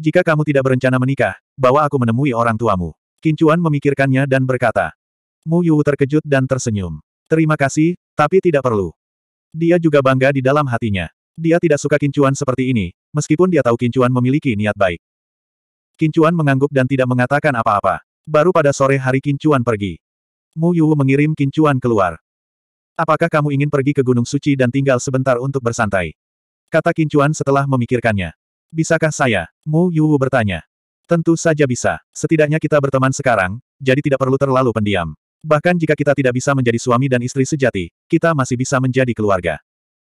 Jika kamu tidak berencana menikah, bawa aku menemui orang tuamu. Kincuan memikirkannya dan berkata. Mu Yuwu terkejut dan tersenyum. Terima kasih, tapi tidak perlu. Dia juga bangga di dalam hatinya. Dia tidak suka Kincuan seperti ini, meskipun dia tahu Kincuan memiliki niat baik. Kincuan mengangguk dan tidak mengatakan apa-apa. Baru pada sore hari Kincuan pergi. Mu Yuwu mengirim Kincuan keluar. Apakah kamu ingin pergi ke Gunung Suci dan tinggal sebentar untuk bersantai? Kata Kincuan setelah memikirkannya. Bisakah saya? Mu Yuwu bertanya. Tentu saja bisa. Setidaknya kita berteman sekarang, jadi tidak perlu terlalu pendiam. Bahkan jika kita tidak bisa menjadi suami dan istri sejati, kita masih bisa menjadi keluarga.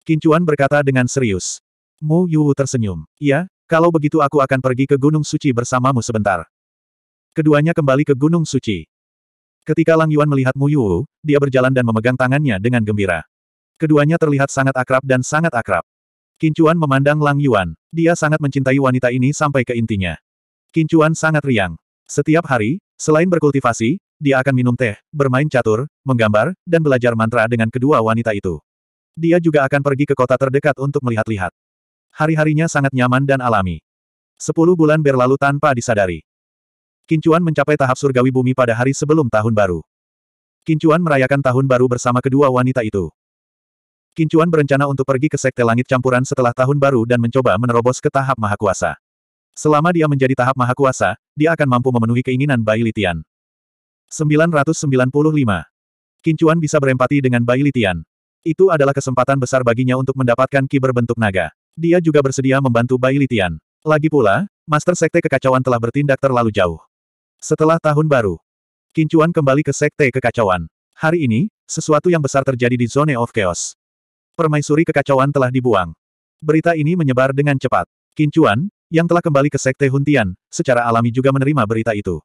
Kincuan berkata dengan serius. Mu Yuwu tersenyum. Ya, kalau begitu aku akan pergi ke Gunung Suci bersamamu sebentar. Keduanya kembali ke Gunung Suci. Ketika Lang Yuan melihat Mu Yu, dia berjalan dan memegang tangannya dengan gembira. Keduanya terlihat sangat akrab dan sangat akrab. Kincuan memandang Lang Yuan. Dia sangat mencintai wanita ini sampai ke intinya. Kincuan sangat riang. Setiap hari, selain berkultivasi, dia akan minum teh, bermain catur, menggambar, dan belajar mantra dengan kedua wanita itu. Dia juga akan pergi ke kota terdekat untuk melihat-lihat. Hari-harinya sangat nyaman dan alami. Sepuluh bulan berlalu tanpa disadari. Kincuan mencapai tahap surgawi bumi pada hari sebelum tahun baru. Kincuan merayakan tahun baru bersama kedua wanita itu. Kincuan berencana untuk pergi ke Sekte Langit Campuran setelah tahun baru dan mencoba menerobos ke tahap Mahakuasa. Selama dia menjadi tahap Mahakuasa, dia akan mampu memenuhi keinginan Bai Litian. 995. Kincuan bisa berempati dengan Bai Litian. Itu adalah kesempatan besar baginya untuk mendapatkan ki berbentuk naga. Dia juga bersedia membantu Bai Litian. Lagi pula, Master Sekte Kekacauan telah bertindak terlalu jauh. Setelah tahun baru, Kincuan kembali ke Sekte Kekacauan. Hari ini, sesuatu yang besar terjadi di Zone of Chaos. Permaisuri kekacauan telah dibuang. Berita ini menyebar dengan cepat. Kincuan, yang telah kembali ke Sekte Huntian, secara alami juga menerima berita itu.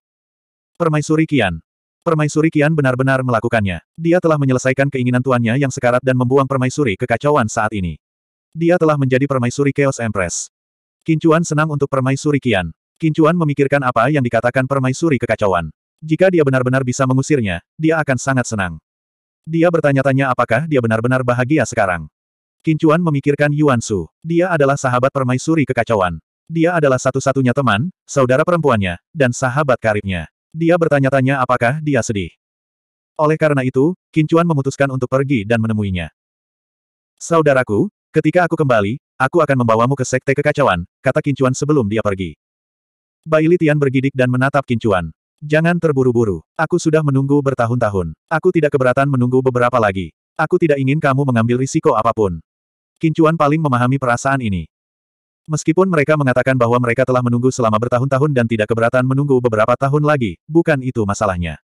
Permaisuri Kian. Permaisuri Kian benar-benar melakukannya. Dia telah menyelesaikan keinginan tuannya yang sekarat dan membuang permaisuri kekacauan saat ini. Dia telah menjadi permaisuri Chaos Empress. Kincuan senang untuk permaisuri Kian. Kincuan memikirkan apa yang dikatakan permaisuri kekacauan. Jika dia benar-benar bisa mengusirnya, dia akan sangat senang. Dia bertanya-tanya apakah dia benar-benar bahagia sekarang. Kincuan memikirkan Yuan Su. Dia adalah sahabat permaisuri kekacauan. Dia adalah satu-satunya teman, saudara perempuannya, dan sahabat karibnya. Dia bertanya-tanya apakah dia sedih. Oleh karena itu, Kincuan memutuskan untuk pergi dan menemuinya. Saudaraku, ketika aku kembali, aku akan membawamu ke sekte kekacauan, kata Kincuan sebelum dia pergi. Bai Litian bergidik dan menatap Kincuan. Jangan terburu-buru. Aku sudah menunggu bertahun-tahun. Aku tidak keberatan menunggu beberapa lagi. Aku tidak ingin kamu mengambil risiko apapun. Kincuan paling memahami perasaan ini. Meskipun mereka mengatakan bahwa mereka telah menunggu selama bertahun-tahun dan tidak keberatan menunggu beberapa tahun lagi, bukan itu masalahnya.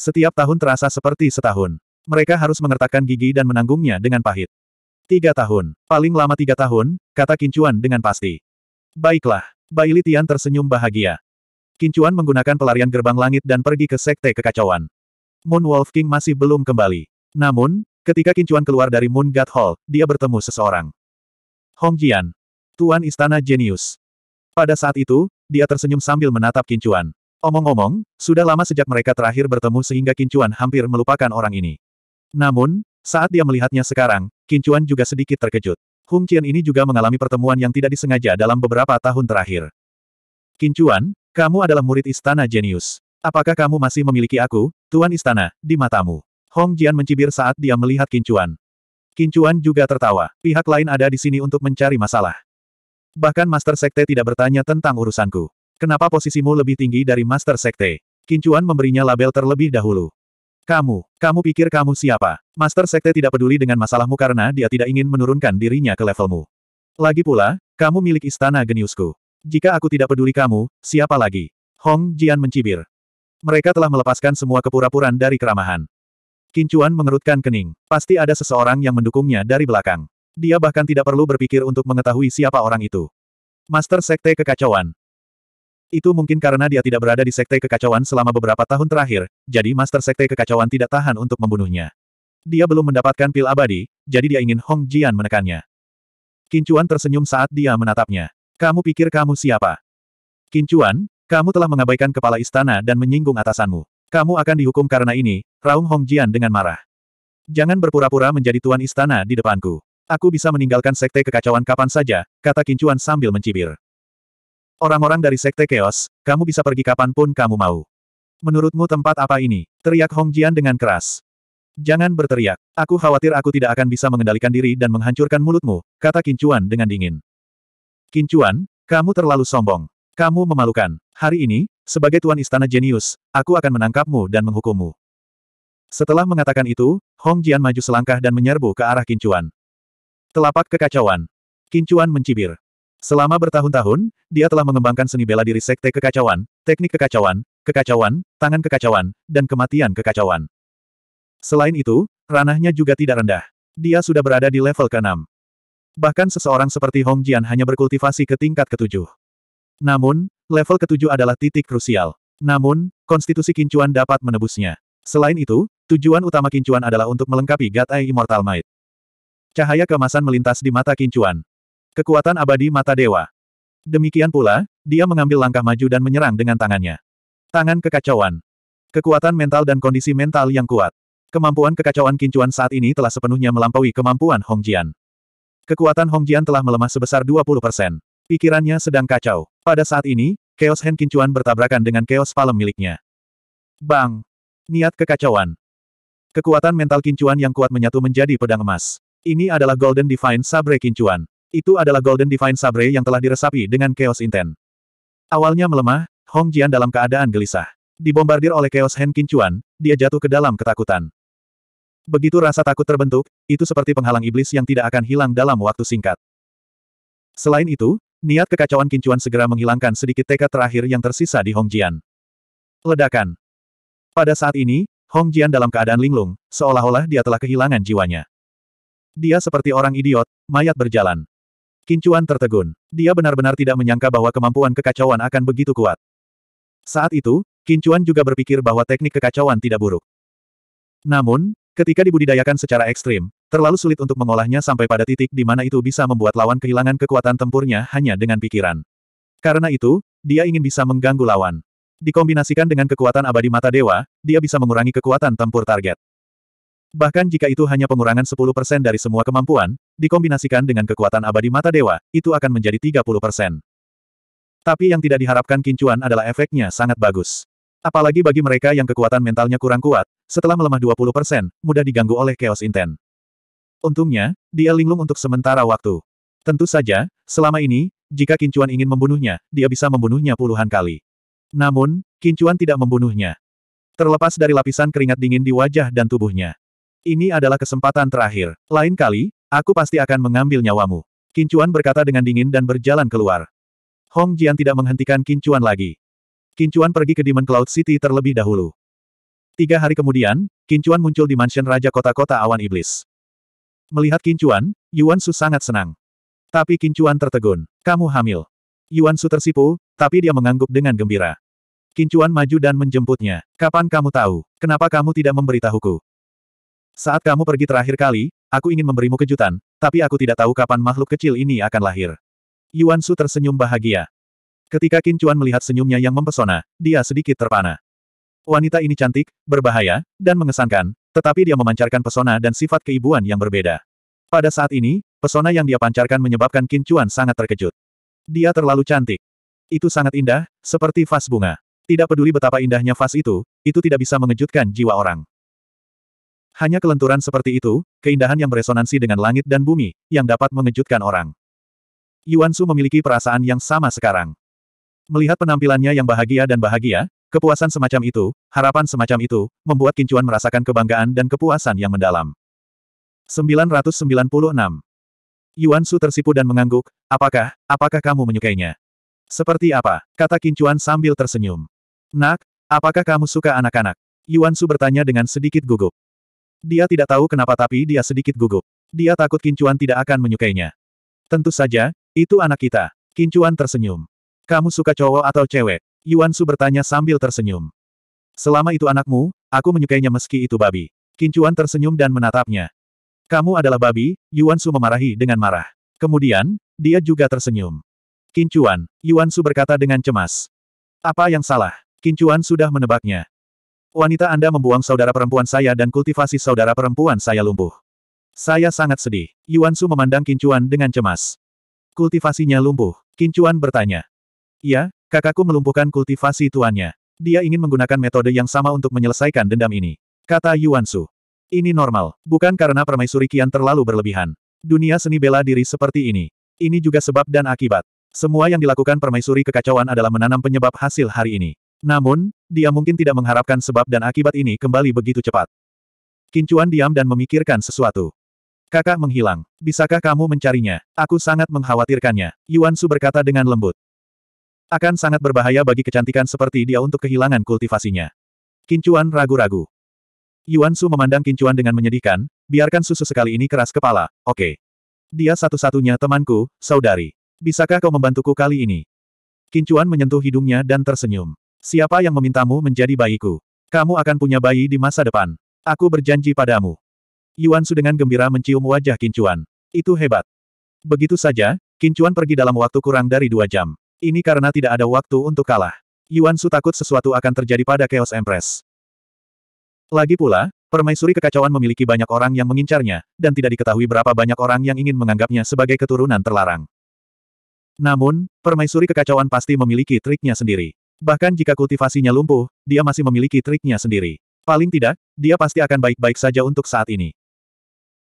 Setiap tahun terasa seperti setahun. Mereka harus mengertakkan gigi dan menanggungnya dengan pahit. Tiga tahun, paling lama tiga tahun, kata Kincuan dengan pasti. Baiklah, Bai Litian tersenyum bahagia. Kincuan menggunakan pelarian gerbang langit dan pergi ke sekte kekacauan. Moon Wolf King masih belum kembali. Namun, ketika Kincuan keluar dari Moon God Hall, dia bertemu seseorang. Hong Jian. Tuan Istana Jenius. Pada saat itu, dia tersenyum sambil menatap Kincuan. Omong-omong, sudah lama sejak mereka terakhir bertemu sehingga Kincuan hampir melupakan orang ini. Namun, saat dia melihatnya sekarang, Kincuan juga sedikit terkejut. Hung Qian ini juga mengalami pertemuan yang tidak disengaja dalam beberapa tahun terakhir. Kincuan, kamu adalah murid istana jenius. Apakah kamu masih memiliki aku, Tuan Istana, di matamu? Hong Jian mencibir saat dia melihat Kincuan. Kincuan juga tertawa. Pihak lain ada di sini untuk mencari masalah. Bahkan Master Sekte tidak bertanya tentang urusanku. Kenapa posisimu lebih tinggi dari Master Sekte? Kincuan memberinya label terlebih dahulu. Kamu, kamu pikir kamu siapa? Master Sekte tidak peduli dengan masalahmu karena dia tidak ingin menurunkan dirinya ke levelmu. Lagi pula, kamu milik istana geniusku. Jika aku tidak peduli kamu, siapa lagi? Hong Jian mencibir. Mereka telah melepaskan semua kepura-puraan dari keramahan. Kincuan mengerutkan kening. Pasti ada seseorang yang mendukungnya dari belakang. Dia bahkan tidak perlu berpikir untuk mengetahui siapa orang itu. Master Sekte Kekacauan. Itu mungkin karena dia tidak berada di Sekte Kekacauan selama beberapa tahun terakhir, jadi Master Sekte Kekacauan tidak tahan untuk membunuhnya. Dia belum mendapatkan pil abadi, jadi dia ingin Hong Jian menekannya. Kincuan tersenyum saat dia menatapnya. Kamu pikir kamu siapa? Kincuan, kamu telah mengabaikan kepala istana dan menyinggung atasanmu. Kamu akan dihukum karena ini, Raung Hong Jian dengan marah. Jangan berpura-pura menjadi tuan istana di depanku. Aku bisa meninggalkan sekte kekacauan kapan saja, kata Kincuan sambil mencibir. Orang-orang dari Sekte Chaos, kamu bisa pergi kapanpun kamu mau. Menurutmu tempat apa ini? Teriak Hong Jian dengan keras. Jangan berteriak. Aku khawatir aku tidak akan bisa mengendalikan diri dan menghancurkan mulutmu, kata Kincuan dengan dingin. Kincuan, kamu terlalu sombong. Kamu memalukan. Hari ini, sebagai tuan istana jenius, aku akan menangkapmu dan menghukummu. Setelah mengatakan itu, Hong Jian maju selangkah dan menyerbu ke arah Kincuan. Telapak kekacauan. Kincuan mencibir. Selama bertahun-tahun, dia telah mengembangkan seni bela diri sekte kekacauan, teknik kekacauan, kekacauan, tangan kekacauan, dan kematian kekacauan. Selain itu, ranahnya juga tidak rendah. Dia sudah berada di level ke-6. Bahkan seseorang seperti Hong Jian hanya berkultivasi ke tingkat ke-7. Namun, level ke-7 adalah titik krusial. Namun, konstitusi kincuan dapat menebusnya. Selain itu, tujuan utama kincuan adalah untuk melengkapi Gatai Immortal Might. Cahaya kemasan melintas di mata kincuan. Kekuatan abadi mata dewa. Demikian pula, dia mengambil langkah maju dan menyerang dengan tangannya. Tangan kekacauan. Kekuatan mental dan kondisi mental yang kuat. Kemampuan kekacauan kincuan saat ini telah sepenuhnya melampaui kemampuan Hong Jian. Kekuatan Hong Jian telah melemah sebesar 20%. Pikirannya sedang kacau. Pada saat ini, Chaos Hand Kincuan bertabrakan dengan Chaos Palem miliknya. Bang! Niat kekacauan. Kekuatan mental Kincuan yang kuat menyatu menjadi pedang emas. Ini adalah Golden Divine Sabre Kincuan. Itu adalah Golden Divine Sabre yang telah diresapi dengan Chaos Inten. Awalnya melemah, Hong Jian dalam keadaan gelisah. Dibombardir oleh Chaos Hen Kincuan, dia jatuh ke dalam ketakutan. Begitu rasa takut terbentuk, itu seperti penghalang iblis yang tidak akan hilang dalam waktu singkat. Selain itu, niat kekacauan Kincuan segera menghilangkan sedikit tekad terakhir yang tersisa di Hong Jian. Ledakan. Pada saat ini, Hong Jian dalam keadaan linglung, seolah-olah dia telah kehilangan jiwanya. Dia seperti orang idiot, mayat berjalan. Kincuan tertegun. Dia benar-benar tidak menyangka bahwa kemampuan kekacauan akan begitu kuat. Saat itu, Kincuan juga berpikir bahwa teknik kekacauan tidak buruk. Namun, ketika dibudidayakan secara ekstrim, terlalu sulit untuk mengolahnya sampai pada titik di mana itu bisa membuat lawan kehilangan kekuatan tempurnya hanya dengan pikiran. Karena itu, dia ingin bisa mengganggu lawan. Dikombinasikan dengan kekuatan abadi mata dewa, dia bisa mengurangi kekuatan tempur target. Bahkan jika itu hanya pengurangan 10% dari semua kemampuan, dikombinasikan dengan kekuatan abadi mata dewa, itu akan menjadi 30%. Tapi yang tidak diharapkan kincuan adalah efeknya sangat bagus. Apalagi bagi mereka yang kekuatan mentalnya kurang kuat, setelah melemah 20%, mudah diganggu oleh chaos intent. Untungnya, dia linglung untuk sementara waktu. Tentu saja, selama ini, jika Kincuan ingin membunuhnya, dia bisa membunuhnya puluhan kali. Namun, Kincuan tidak membunuhnya. Terlepas dari lapisan keringat dingin di wajah dan tubuhnya. Ini adalah kesempatan terakhir. Lain kali, aku pasti akan mengambil nyawamu. Kincuan berkata dengan dingin dan berjalan keluar. Hong Jian tidak menghentikan Kincuan lagi. Kincuan pergi ke Demon Cloud City terlebih dahulu. Tiga hari kemudian, Kincuan muncul di mansion Raja Kota-Kota Awan Iblis. Melihat Kincuan, Yuan Su sangat senang. Tapi Kincuan tertegun. Kamu hamil. Yuan Su tersipu, tapi dia mengangguk dengan gembira. Kincuan maju dan menjemputnya. Kapan kamu tahu? Kenapa kamu tidak memberitahuku? Saat kamu pergi terakhir kali, aku ingin memberimu kejutan, tapi aku tidak tahu kapan makhluk kecil ini akan lahir. Yuan Su tersenyum bahagia. Ketika Qin Chuan melihat senyumnya yang mempesona, dia sedikit terpana. Wanita ini cantik, berbahaya, dan mengesankan, tetapi dia memancarkan pesona dan sifat keibuan yang berbeda. Pada saat ini, pesona yang dia pancarkan menyebabkan Qin Chuan sangat terkejut. Dia terlalu cantik. Itu sangat indah, seperti vas bunga. Tidak peduli betapa indahnya vas itu, itu tidak bisa mengejutkan jiwa orang. Hanya kelenturan seperti itu, keindahan yang beresonansi dengan langit dan bumi, yang dapat mengejutkan orang. Yuan Su memiliki perasaan yang sama sekarang. Melihat penampilannya yang bahagia dan bahagia, kepuasan semacam itu, harapan semacam itu, membuat Kincuan merasakan kebanggaan dan kepuasan yang mendalam. 996. Yuan Su tersipu dan mengangguk, apakah, apakah kamu menyukainya? Seperti apa? Kata Kincuan sambil tersenyum. Nak, apakah kamu suka anak-anak? Yuan Su bertanya dengan sedikit gugup. Dia tidak tahu kenapa tapi dia sedikit gugup. Dia takut Kincuan tidak akan menyukainya. Tentu saja, itu anak kita. Kincuan tersenyum. Kamu suka cowok atau cewek? Yuan Su bertanya sambil tersenyum. Selama itu anakmu, aku menyukainya meski itu babi. Kincuan tersenyum dan menatapnya. Kamu adalah babi, Yuan Su memarahi dengan marah. Kemudian, dia juga tersenyum. Kincuan, Yuan Su berkata dengan cemas. Apa yang salah? Kincuan sudah menebaknya. Wanita Anda membuang saudara perempuan saya dan kultivasi saudara perempuan saya lumpuh. Saya sangat sedih. Yuan Su memandang Kincuan dengan cemas. Kultivasinya lumpuh. Kincuan bertanya. Ya, kakakku melumpuhkan kultivasi tuannya. Dia ingin menggunakan metode yang sama untuk menyelesaikan dendam ini. Kata Yuan Su. Ini normal, bukan karena permaisuri kian terlalu berlebihan. Dunia seni bela diri seperti ini. Ini juga sebab dan akibat. Semua yang dilakukan permaisuri kekacauan adalah menanam penyebab hasil hari ini. Namun, dia mungkin tidak mengharapkan sebab dan akibat ini kembali begitu cepat. Kincuan diam dan memikirkan sesuatu. Kakak menghilang. Bisakah kamu mencarinya? Aku sangat mengkhawatirkannya. Yuan Su berkata dengan lembut. Akan sangat berbahaya bagi kecantikan seperti dia untuk kehilangan kultivasinya. Kincuan ragu-ragu. Yuan Su memandang Kincuan dengan menyedihkan, biarkan susu sekali ini keras kepala, oke. Okay. Dia satu-satunya temanku, saudari. Bisakah kau membantuku kali ini? Kincuan menyentuh hidungnya dan tersenyum. Siapa yang memintamu menjadi bayiku? Kamu akan punya bayi di masa depan. Aku berjanji padamu. Yuan Su dengan gembira mencium wajah Kincuan. Itu hebat. Begitu saja, Kincuan pergi dalam waktu kurang dari dua jam. Ini karena tidak ada waktu untuk kalah. Yuan Su takut sesuatu akan terjadi pada Chaos Empress. Lagi pula, permaisuri kekacauan memiliki banyak orang yang mengincarnya, dan tidak diketahui berapa banyak orang yang ingin menganggapnya sebagai keturunan terlarang. Namun, permaisuri kekacauan pasti memiliki triknya sendiri. Bahkan jika kultivasinya lumpuh, dia masih memiliki triknya sendiri. Paling tidak, dia pasti akan baik-baik saja untuk saat ini.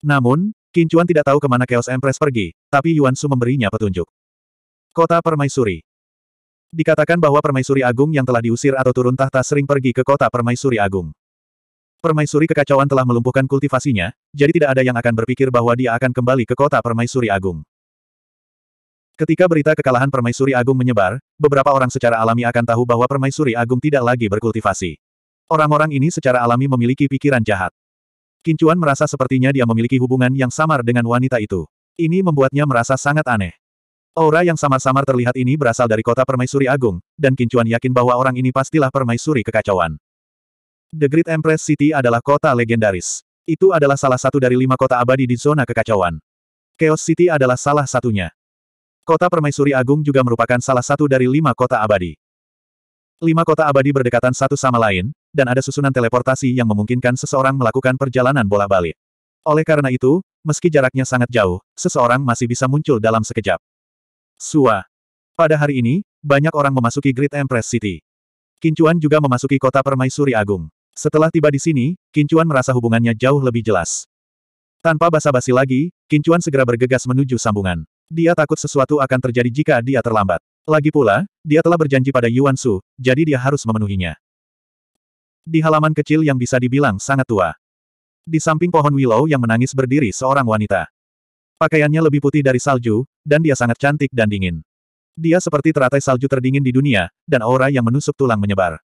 Namun, Kincuan tidak tahu kemana Chaos Empress pergi, tapi Yuan Su memberinya petunjuk. Kota Permaisuri Dikatakan bahwa Permaisuri Agung yang telah diusir atau turun tahta sering pergi ke kota Permaisuri Agung. Permaisuri kekacauan telah melumpuhkan kultivasinya, jadi tidak ada yang akan berpikir bahwa dia akan kembali ke kota Permaisuri Agung. Ketika berita kekalahan Permaisuri Agung menyebar, beberapa orang secara alami akan tahu bahwa permaisuri agung tidak lagi berkultivasi. Orang-orang ini secara alami memiliki pikiran jahat. Kincuan merasa sepertinya dia memiliki hubungan yang samar dengan wanita itu. Ini membuatnya merasa sangat aneh. Aura yang samar-samar terlihat ini berasal dari kota permaisuri agung, dan Kincuan yakin bahwa orang ini pastilah permaisuri kekacauan. The Great Empress City adalah kota legendaris. Itu adalah salah satu dari lima kota abadi di zona kekacauan. Chaos City adalah salah satunya. Kota Permaisuri Agung juga merupakan salah satu dari lima kota abadi. Lima kota abadi berdekatan satu sama lain, dan ada susunan teleportasi yang memungkinkan seseorang melakukan perjalanan bola-balik. Oleh karena itu, meski jaraknya sangat jauh, seseorang masih bisa muncul dalam sekejap. Sua. Pada hari ini, banyak orang memasuki Great Empress City. Kincuan juga memasuki kota Permaisuri Agung. Setelah tiba di sini, Kincuan merasa hubungannya jauh lebih jelas. Tanpa basa-basi lagi, Kincuan segera bergegas menuju sambungan. Dia takut sesuatu akan terjadi jika dia terlambat. Lagi pula, dia telah berjanji pada Yuan Su, jadi dia harus memenuhinya. Di halaman kecil yang bisa dibilang sangat tua. Di samping pohon willow yang menangis berdiri seorang wanita. Pakaiannya lebih putih dari salju, dan dia sangat cantik dan dingin. Dia seperti teratai salju terdingin di dunia, dan aura yang menusuk tulang menyebar.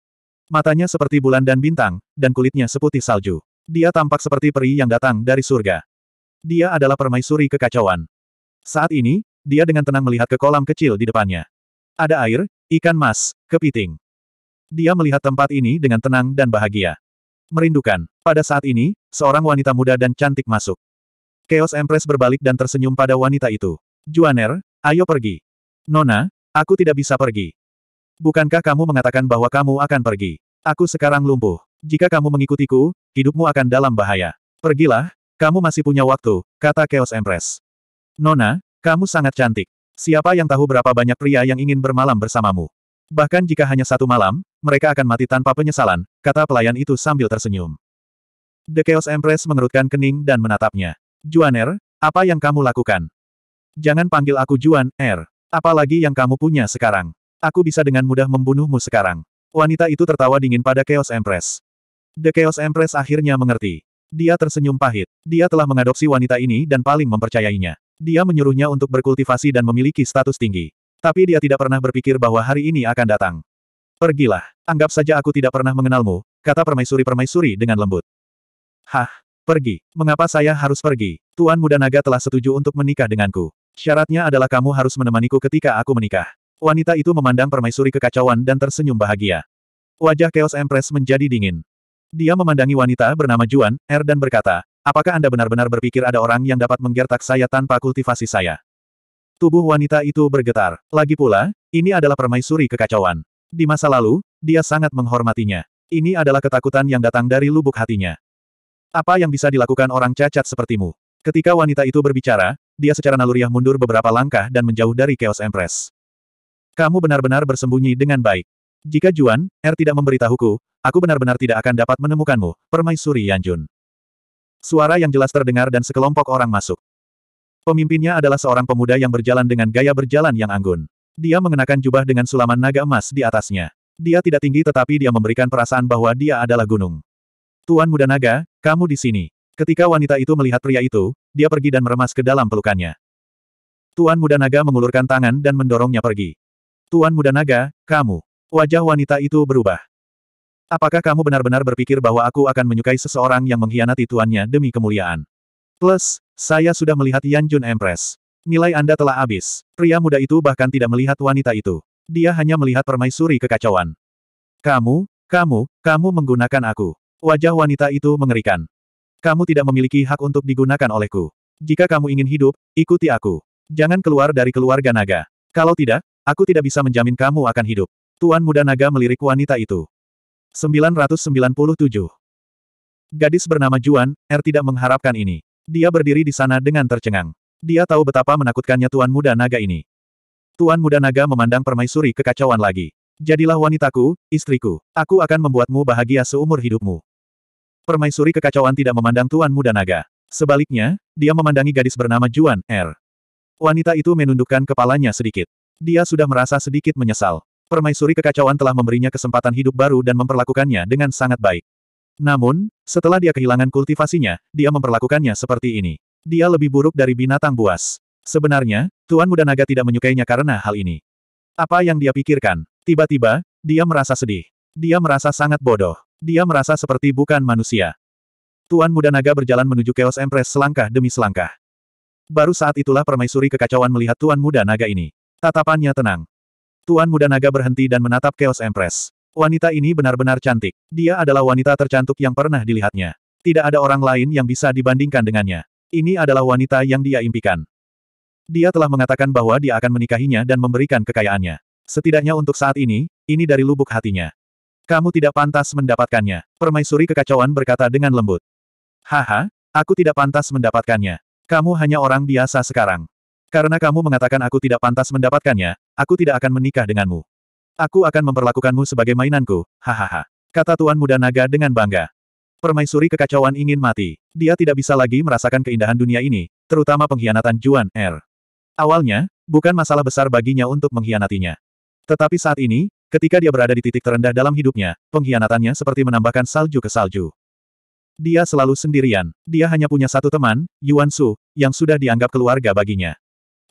Matanya seperti bulan dan bintang, dan kulitnya seputih salju. Dia tampak seperti peri yang datang dari surga. Dia adalah permaisuri kekacauan. Saat ini, dia dengan tenang melihat ke kolam kecil di depannya. Ada air, ikan mas, kepiting. Dia melihat tempat ini dengan tenang dan bahagia. Merindukan. Pada saat ini, seorang wanita muda dan cantik masuk. Chaos Empress berbalik dan tersenyum pada wanita itu. Juaner, ayo pergi. Nona, aku tidak bisa pergi. Bukankah kamu mengatakan bahwa kamu akan pergi? Aku sekarang lumpuh. Jika kamu mengikutiku, hidupmu akan dalam bahaya. Pergilah, kamu masih punya waktu, kata Chaos Empress. Nona, kamu sangat cantik. Siapa yang tahu berapa banyak pria yang ingin bermalam bersamamu? Bahkan jika hanya satu malam, mereka akan mati tanpa penyesalan, kata pelayan itu sambil tersenyum. The Chaos Empress mengerutkan kening dan menatapnya. Juaner, apa yang kamu lakukan? Jangan panggil aku Juan, R. Er. Apalagi yang kamu punya sekarang. Aku bisa dengan mudah membunuhmu sekarang. Wanita itu tertawa dingin pada Chaos Empress. The Chaos Empress akhirnya mengerti. Dia tersenyum pahit. Dia telah mengadopsi wanita ini dan paling mempercayainya. Dia menyuruhnya untuk berkultivasi dan memiliki status tinggi. Tapi dia tidak pernah berpikir bahwa hari ini akan datang. Pergilah, anggap saja aku tidak pernah mengenalmu, kata permaisuri-permaisuri dengan lembut. Hah, pergi. Mengapa saya harus pergi? Tuan Muda Naga telah setuju untuk menikah denganku. Syaratnya adalah kamu harus menemaniku ketika aku menikah. Wanita itu memandang permaisuri kekacauan dan tersenyum bahagia. Wajah Chaos Empress menjadi dingin. Dia memandangi wanita bernama Juan, Er dan berkata, Apakah Anda benar-benar berpikir ada orang yang dapat menggertak saya tanpa kultivasi saya? Tubuh wanita itu bergetar. Lagi pula, ini adalah permaisuri kekacauan. Di masa lalu, dia sangat menghormatinya. Ini adalah ketakutan yang datang dari lubuk hatinya. Apa yang bisa dilakukan orang cacat sepertimu? Ketika wanita itu berbicara, dia secara naluriah mundur beberapa langkah dan menjauh dari Chaos Empress. Kamu benar-benar bersembunyi dengan baik. Jika Juan, R tidak memberitahuku, aku benar-benar tidak akan dapat menemukanmu, Permaisuri Yanjun. Suara yang jelas terdengar dan sekelompok orang masuk. Pemimpinnya adalah seorang pemuda yang berjalan dengan gaya berjalan yang anggun. Dia mengenakan jubah dengan sulaman naga emas di atasnya. Dia tidak tinggi tetapi dia memberikan perasaan bahwa dia adalah gunung. Tuan muda naga, kamu di sini. Ketika wanita itu melihat pria itu, dia pergi dan meremas ke dalam pelukannya. Tuan muda naga mengulurkan tangan dan mendorongnya pergi. Tuan muda naga, kamu. Wajah wanita itu berubah. Apakah kamu benar-benar berpikir bahwa aku akan menyukai seseorang yang mengkhianati tuannya demi kemuliaan? Plus, saya sudah melihat Yan Jun Empress. Nilai Anda telah habis. Pria muda itu bahkan tidak melihat wanita itu. Dia hanya melihat permaisuri kekacauan. Kamu, kamu, kamu menggunakan aku. Wajah wanita itu mengerikan. Kamu tidak memiliki hak untuk digunakan olehku. Jika kamu ingin hidup, ikuti aku. Jangan keluar dari keluarga naga. Kalau tidak, aku tidak bisa menjamin kamu akan hidup. Tuan muda naga melirik wanita itu. 997. Gadis bernama Juan, R er tidak mengharapkan ini. Dia berdiri di sana dengan tercengang. Dia tahu betapa menakutkannya Tuan Muda Naga ini. Tuan Muda Naga memandang permaisuri kekacauan lagi. Jadilah wanitaku, istriku. Aku akan membuatmu bahagia seumur hidupmu. Permaisuri kekacauan tidak memandang Tuan Muda Naga. Sebaliknya, dia memandangi gadis bernama Juan, R. Er. Wanita itu menundukkan kepalanya sedikit. Dia sudah merasa sedikit menyesal. Permaisuri kekacauan telah memberinya kesempatan hidup baru dan memperlakukannya dengan sangat baik. Namun, setelah dia kehilangan kultivasinya, dia memperlakukannya seperti ini. Dia lebih buruk dari binatang buas. Sebenarnya, Tuan Muda Naga tidak menyukainya karena hal ini. Apa yang dia pikirkan? Tiba-tiba, dia merasa sedih. Dia merasa sangat bodoh. Dia merasa seperti bukan manusia. Tuan Muda Naga berjalan menuju Chaos Empress selangkah demi selangkah. Baru saat itulah permaisuri kekacauan melihat Tuan Muda Naga ini. Tatapannya tenang. Tuan muda naga berhenti dan menatap Chaos Empress. Wanita ini benar-benar cantik. Dia adalah wanita tercantik yang pernah dilihatnya. Tidak ada orang lain yang bisa dibandingkan dengannya. Ini adalah wanita yang dia impikan. Dia telah mengatakan bahwa dia akan menikahinya dan memberikan kekayaannya. Setidaknya untuk saat ini, ini dari lubuk hatinya. Kamu tidak pantas mendapatkannya. Permaisuri kekacauan berkata dengan lembut. Haha, aku tidak pantas mendapatkannya. Kamu hanya orang biasa sekarang. Karena kamu mengatakan aku tidak pantas mendapatkannya, aku tidak akan menikah denganmu. Aku akan memperlakukanmu sebagai mainanku, hahaha. Kata Tuan Muda Naga dengan bangga. Permaisuri kekacauan ingin mati. Dia tidak bisa lagi merasakan keindahan dunia ini, terutama pengkhianatan Juan R. Er. Awalnya, bukan masalah besar baginya untuk mengkhianatinya. Tetapi saat ini, ketika dia berada di titik terendah dalam hidupnya, pengkhianatannya seperti menambahkan salju ke salju. Dia selalu sendirian. Dia hanya punya satu teman, Yuan Su, yang sudah dianggap keluarga baginya.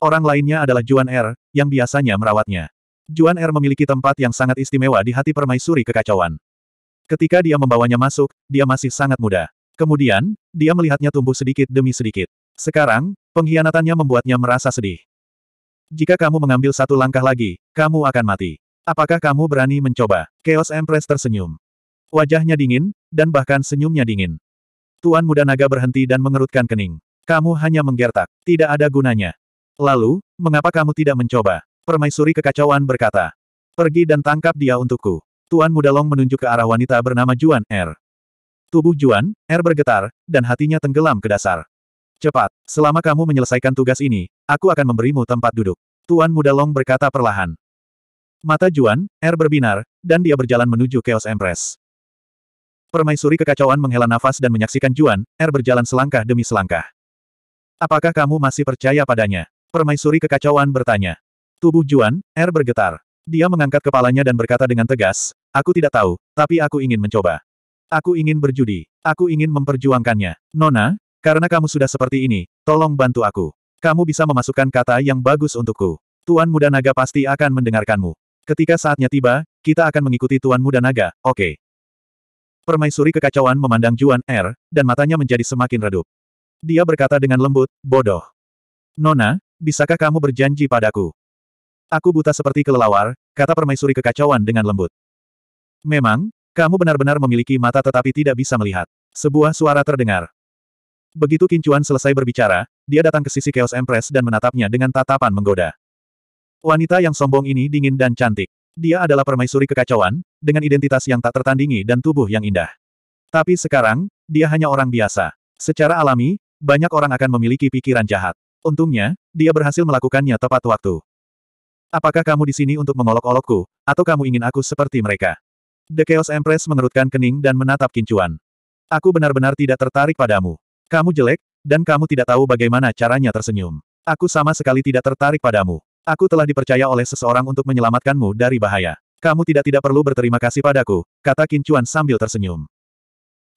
Orang lainnya adalah Juan Er, yang biasanya merawatnya. Juan Er memiliki tempat yang sangat istimewa di hati permaisuri kekacauan. Ketika dia membawanya masuk, dia masih sangat muda. Kemudian, dia melihatnya tumbuh sedikit demi sedikit. Sekarang, pengkhianatannya membuatnya merasa sedih. Jika kamu mengambil satu langkah lagi, kamu akan mati. Apakah kamu berani mencoba? Chaos Empress tersenyum. Wajahnya dingin, dan bahkan senyumnya dingin. Tuan muda naga berhenti dan mengerutkan kening. Kamu hanya menggertak, tidak ada gunanya. Lalu, mengapa kamu tidak mencoba? Permaisuri kekacauan berkata. Pergi dan tangkap dia untukku. Tuan Muda Long menunjuk ke arah wanita bernama Juan R. Er. Tubuh Juan, R er bergetar, dan hatinya tenggelam ke dasar. Cepat, selama kamu menyelesaikan tugas ini, aku akan memberimu tempat duduk. Tuan Muda Long berkata perlahan. Mata Juan, R er berbinar, dan dia berjalan menuju Chaos Empress. Permaisuri kekacauan menghela nafas dan menyaksikan Juan, R berjalan selangkah demi selangkah. Apakah kamu masih percaya padanya? Permaisuri kekacauan bertanya. Tubuh Juan, air er bergetar. Dia mengangkat kepalanya dan berkata dengan tegas, Aku tidak tahu, tapi aku ingin mencoba. Aku ingin berjudi. Aku ingin memperjuangkannya. Nona, karena kamu sudah seperti ini, tolong bantu aku. Kamu bisa memasukkan kata yang bagus untukku. Tuan Muda Naga pasti akan mendengarkanmu. Ketika saatnya tiba, kita akan mengikuti Tuan Muda Naga, oke. Okay. Permaisuri kekacauan memandang Juan R, er, dan matanya menjadi semakin redup. Dia berkata dengan lembut, bodoh. Nona, bisakah kamu berjanji padaku? Aku buta seperti kelelawar, kata permaisuri kekacauan dengan lembut. Memang, kamu benar-benar memiliki mata tetapi tidak bisa melihat. Sebuah suara terdengar. Begitu Kincuan selesai berbicara, dia datang ke sisi Chaos Empress dan menatapnya dengan tatapan menggoda. Wanita yang sombong ini dingin dan cantik. Dia adalah permaisuri kekacauan, dengan identitas yang tak tertandingi dan tubuh yang indah. Tapi sekarang, dia hanya orang biasa. Secara alami, banyak orang akan memiliki pikiran jahat. Untungnya, dia berhasil melakukannya tepat waktu. Apakah kamu di sini untuk mengolok-olokku, atau kamu ingin aku seperti mereka? The Chaos Empress mengerutkan kening dan menatap kincuan. Aku benar-benar tidak tertarik padamu. Kamu jelek, dan kamu tidak tahu bagaimana caranya tersenyum. Aku sama sekali tidak tertarik padamu. Aku telah dipercaya oleh seseorang untuk menyelamatkanmu dari bahaya. Kamu tidak-tidak perlu berterima kasih padaku, kata Kincuan sambil tersenyum.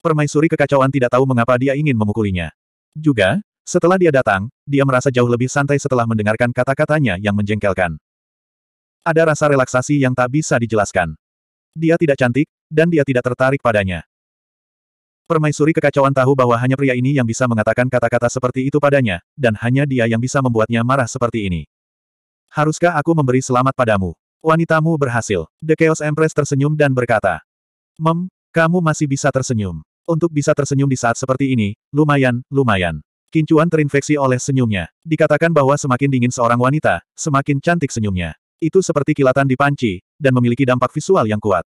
Permaisuri kekacauan tidak tahu mengapa dia ingin memukulinya. Juga, setelah dia datang, dia merasa jauh lebih santai setelah mendengarkan kata-katanya yang menjengkelkan. Ada rasa relaksasi yang tak bisa dijelaskan. Dia tidak cantik, dan dia tidak tertarik padanya. Permaisuri kekacauan tahu bahwa hanya pria ini yang bisa mengatakan kata-kata seperti itu padanya, dan hanya dia yang bisa membuatnya marah seperti ini. Haruskah aku memberi selamat padamu? Wanitamu berhasil. The Chaos Empress tersenyum dan berkata, Mem, kamu masih bisa tersenyum. Untuk bisa tersenyum di saat seperti ini, lumayan, lumayan. Kincuan terinfeksi oleh senyumnya. Dikatakan bahwa semakin dingin seorang wanita, semakin cantik senyumnya. Itu seperti kilatan di panci, dan memiliki dampak visual yang kuat.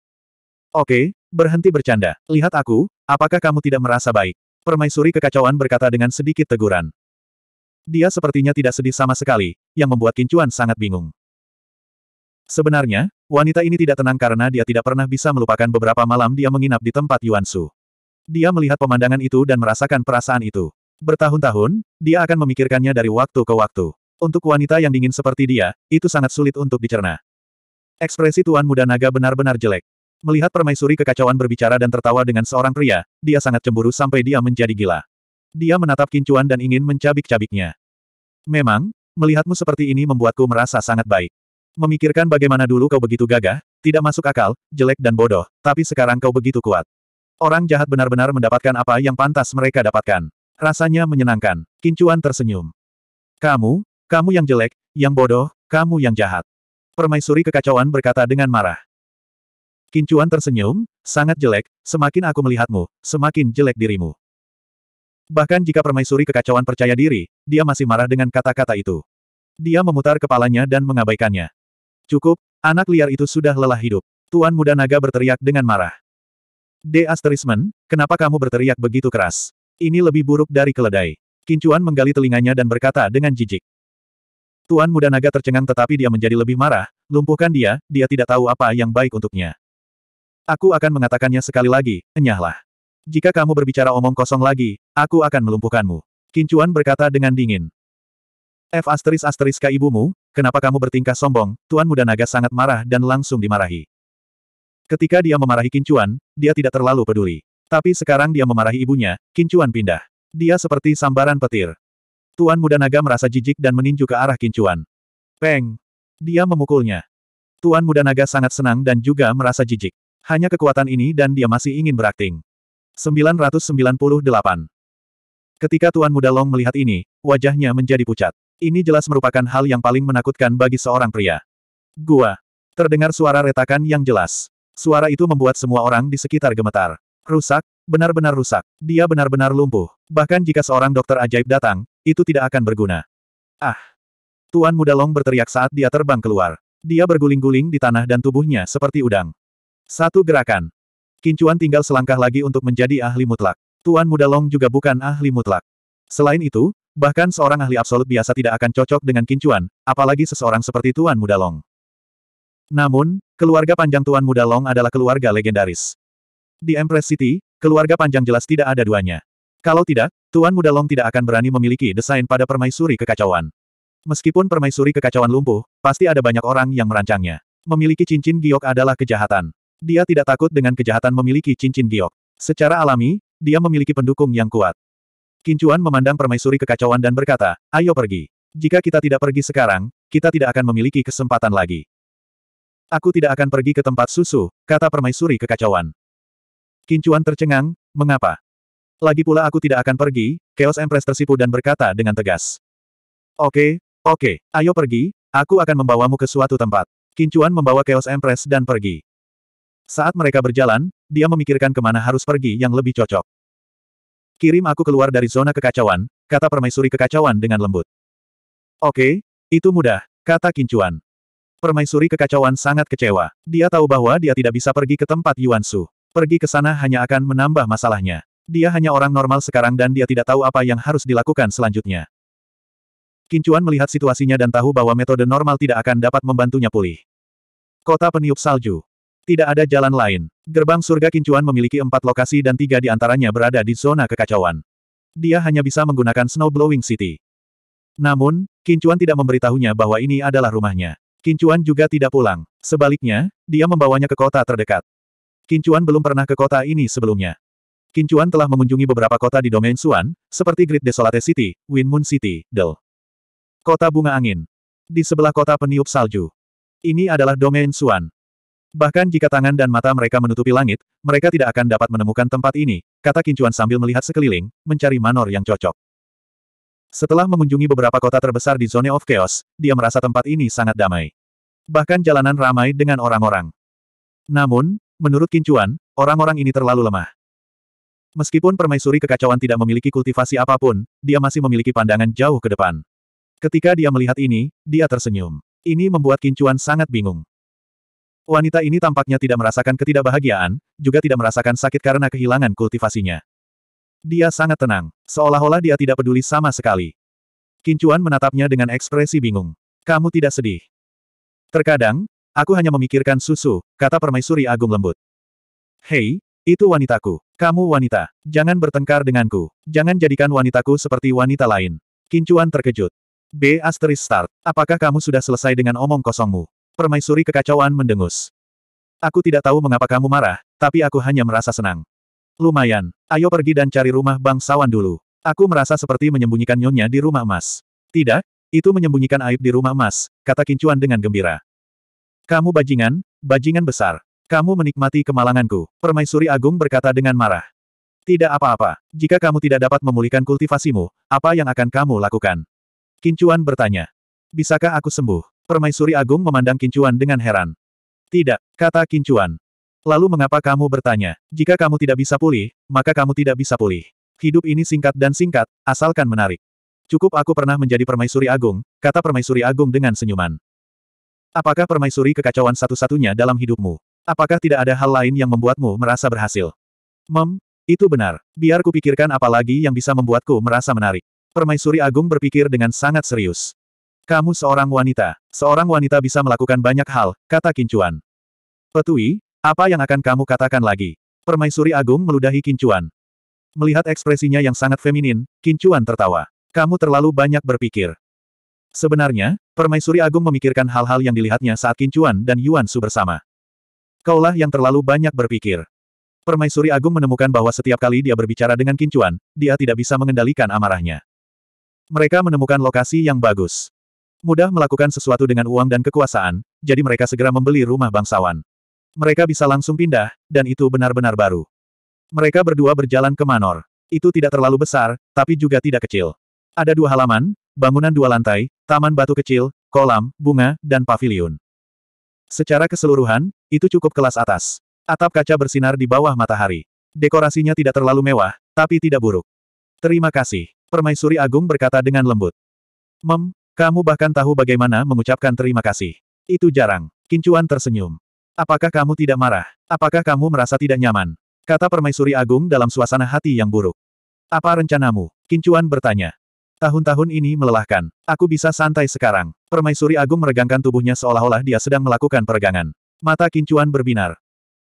Oke, berhenti bercanda. Lihat aku, apakah kamu tidak merasa baik? Permaisuri kekacauan berkata dengan sedikit teguran. Dia sepertinya tidak sedih sama sekali, yang membuat Kincuan sangat bingung. Sebenarnya, wanita ini tidak tenang karena dia tidak pernah bisa melupakan beberapa malam dia menginap di tempat Yuan Su. Dia melihat pemandangan itu dan merasakan perasaan itu. Bertahun-tahun, dia akan memikirkannya dari waktu ke waktu. Untuk wanita yang dingin seperti dia, itu sangat sulit untuk dicerna. Ekspresi Tuan Muda Naga benar-benar jelek. Melihat permaisuri kekacauan berbicara dan tertawa dengan seorang pria, dia sangat cemburu sampai dia menjadi gila. Dia menatap kincuan dan ingin mencabik-cabiknya. Memang, melihatmu seperti ini membuatku merasa sangat baik. Memikirkan bagaimana dulu kau begitu gagah, tidak masuk akal, jelek dan bodoh, tapi sekarang kau begitu kuat. Orang jahat benar-benar mendapatkan apa yang pantas mereka dapatkan. Rasanya menyenangkan. Kincuan tersenyum. Kamu, kamu yang jelek, yang bodoh, kamu yang jahat. Permaisuri kekacauan berkata dengan marah. Kincuan tersenyum, sangat jelek, semakin aku melihatmu, semakin jelek dirimu. Bahkan jika permaisuri kekacauan percaya diri, dia masih marah dengan kata-kata itu. Dia memutar kepalanya dan mengabaikannya. Cukup, anak liar itu sudah lelah hidup. Tuan muda naga berteriak dengan marah. De Asterismen, kenapa kamu berteriak begitu keras? Ini lebih buruk dari keledai. Kincuan menggali telinganya dan berkata dengan jijik. Tuan muda naga tercengang tetapi dia menjadi lebih marah, lumpuhkan dia, dia tidak tahu apa yang baik untuknya. Aku akan mengatakannya sekali lagi, enyahlah. Jika kamu berbicara omong kosong lagi, aku akan melumpuhkanmu. Kincuan berkata dengan dingin. F asteris asteris ke ibumu, kenapa kamu bertingkah sombong, Tuan Muda Naga sangat marah dan langsung dimarahi. Ketika dia memarahi Kincuan, dia tidak terlalu peduli. Tapi sekarang dia memarahi ibunya, Kincuan pindah. Dia seperti sambaran petir. Tuan muda naga merasa jijik dan meninju ke arah Kincuan. Peng! Dia memukulnya. Tuan muda naga sangat senang dan juga merasa jijik. Hanya kekuatan ini dan dia masih ingin berakting. 998. Ketika Tuan Muda Long melihat ini, wajahnya menjadi pucat. Ini jelas merupakan hal yang paling menakutkan bagi seorang pria. Gua. Terdengar suara retakan yang jelas. Suara itu membuat semua orang di sekitar gemetar. Rusak, benar-benar rusak. Dia benar-benar lumpuh. Bahkan jika seorang dokter ajaib datang, itu tidak akan berguna. Ah! Tuan muda Long berteriak saat dia terbang keluar. Dia berguling-guling di tanah dan tubuhnya seperti udang. Satu gerakan. Kincuan tinggal selangkah lagi untuk menjadi ahli mutlak. Tuan muda Long juga bukan ahli mutlak. Selain itu, bahkan seorang ahli absolut biasa tidak akan cocok dengan Kincuan, apalagi seseorang seperti Tuan muda Long. Namun, keluarga panjang Tuan muda Long adalah keluarga legendaris. Di Empress City, keluarga panjang jelas tidak ada duanya. Kalau tidak, Tuan Muda Long tidak akan berani memiliki desain pada permaisuri kekacauan. Meskipun permaisuri kekacauan lumpuh, pasti ada banyak orang yang merancangnya. Memiliki cincin giok adalah kejahatan. Dia tidak takut dengan kejahatan memiliki cincin giok. Secara alami, dia memiliki pendukung yang kuat. Kincuan memandang permaisuri kekacauan dan berkata, ayo pergi. Jika kita tidak pergi sekarang, kita tidak akan memiliki kesempatan lagi. Aku tidak akan pergi ke tempat susu, kata permaisuri kekacauan. Kincuan tercengang, mengapa? Lagi pula aku tidak akan pergi, Chaos Empress tersipu dan berkata dengan tegas. Oke, oke, ayo pergi, aku akan membawamu ke suatu tempat. Kincuan membawa Chaos Empress dan pergi. Saat mereka berjalan, dia memikirkan kemana harus pergi yang lebih cocok. Kirim aku keluar dari zona kekacauan, kata permaisuri kekacauan dengan lembut. Oke, itu mudah, kata Kincuan. Permaisuri kekacauan sangat kecewa. Dia tahu bahwa dia tidak bisa pergi ke tempat Yuan Su. Pergi ke sana hanya akan menambah masalahnya. Dia hanya orang normal sekarang dan dia tidak tahu apa yang harus dilakukan selanjutnya. Kincuan melihat situasinya dan tahu bahwa metode normal tidak akan dapat membantunya pulih. Kota peniup salju. Tidak ada jalan lain. Gerbang surga Kincuan memiliki empat lokasi dan tiga di antaranya berada di zona kekacauan. Dia hanya bisa menggunakan Snow Blowing City. Namun, Kincuan tidak memberitahunya bahwa ini adalah rumahnya. Kincuan juga tidak pulang. Sebaliknya, dia membawanya ke kota terdekat. Kincuan belum pernah ke kota ini sebelumnya. Kincuan telah mengunjungi beberapa kota di domain Suan, seperti Great Desolate City, Wind Moon City, Del. Kota Bunga Angin. Di sebelah kota peniup salju. Ini adalah domain Suan. Bahkan jika tangan dan mata mereka menutupi langit, mereka tidak akan dapat menemukan tempat ini, kata Kincuan sambil melihat sekeliling, mencari manor yang cocok. Setelah mengunjungi beberapa kota terbesar di Zone of Chaos, dia merasa tempat ini sangat damai. Bahkan jalanan ramai dengan orang-orang. Namun, Menurut Kincuan, orang-orang ini terlalu lemah. Meskipun permaisuri kekacauan tidak memiliki kultivasi apapun, dia masih memiliki pandangan jauh ke depan. Ketika dia melihat ini, dia tersenyum. Ini membuat Kincuan sangat bingung. Wanita ini tampaknya tidak merasakan ketidakbahagiaan, juga tidak merasakan sakit karena kehilangan kultivasinya. Dia sangat tenang, seolah-olah dia tidak peduli sama sekali. Kincuan menatapnya dengan ekspresi bingung. Kamu tidak sedih. Terkadang, Aku hanya memikirkan susu, kata permaisuri agung lembut. Hei, itu wanitaku. Kamu wanita. Jangan bertengkar denganku. Jangan jadikan wanitaku seperti wanita lain. Kincuan terkejut. B asteris start. Apakah kamu sudah selesai dengan omong kosongmu? Permaisuri kekacauan mendengus. Aku tidak tahu mengapa kamu marah, tapi aku hanya merasa senang. Lumayan. Ayo pergi dan cari rumah bangsawan dulu. Aku merasa seperti menyembunyikan nyonya di rumah emas. Tidak, itu menyembunyikan aib di rumah emas, kata Kincuan dengan gembira. Kamu bajingan, bajingan besar. Kamu menikmati kemalanganku, Permaisuri Agung berkata dengan marah. Tidak apa-apa, jika kamu tidak dapat memulihkan kultivasimu, apa yang akan kamu lakukan? Kincuan bertanya. Bisakah aku sembuh? Permaisuri Agung memandang Kincuan dengan heran. Tidak, kata Kincuan. Lalu mengapa kamu bertanya? Jika kamu tidak bisa pulih, maka kamu tidak bisa pulih. Hidup ini singkat dan singkat, asalkan menarik. Cukup aku pernah menjadi permaisuri agung, kata permaisuri agung dengan senyuman. Apakah permaisuri kekacauan satu-satunya dalam hidupmu? Apakah tidak ada hal lain yang membuatmu merasa berhasil? Mem, itu benar. Biar kupikirkan apa lagi yang bisa membuatku merasa menarik. Permaisuri Agung berpikir dengan sangat serius. Kamu seorang wanita. Seorang wanita bisa melakukan banyak hal, kata Kincuan. Petui, apa yang akan kamu katakan lagi? Permaisuri Agung meludahi Kincuan. Melihat ekspresinya yang sangat feminin, Kincuan tertawa. Kamu terlalu banyak berpikir. Sebenarnya, Permaisuri Agung memikirkan hal-hal yang dilihatnya saat Kincuan dan Yuan Su bersama. Kaulah yang terlalu banyak berpikir. Permaisuri Agung menemukan bahwa setiap kali dia berbicara dengan Kincuan, dia tidak bisa mengendalikan amarahnya. Mereka menemukan lokasi yang bagus. Mudah melakukan sesuatu dengan uang dan kekuasaan, jadi mereka segera membeli rumah bangsawan. Mereka bisa langsung pindah, dan itu benar-benar baru. Mereka berdua berjalan ke Manor. Itu tidak terlalu besar, tapi juga tidak kecil. Ada dua halaman, bangunan dua lantai, taman batu kecil, kolam, bunga, dan pavilion. Secara keseluruhan, itu cukup kelas atas. Atap kaca bersinar di bawah matahari. Dekorasinya tidak terlalu mewah, tapi tidak buruk. Terima kasih, Permaisuri Agung berkata dengan lembut. Mem, kamu bahkan tahu bagaimana mengucapkan terima kasih. Itu jarang. Kincuan tersenyum. Apakah kamu tidak marah? Apakah kamu merasa tidak nyaman? Kata Permaisuri Agung dalam suasana hati yang buruk. Apa rencanamu? Kincuan bertanya. Tahun-tahun ini melelahkan. Aku bisa santai sekarang. Permaisuri Agung meregangkan tubuhnya seolah-olah dia sedang melakukan peregangan. Mata Kincuan berbinar.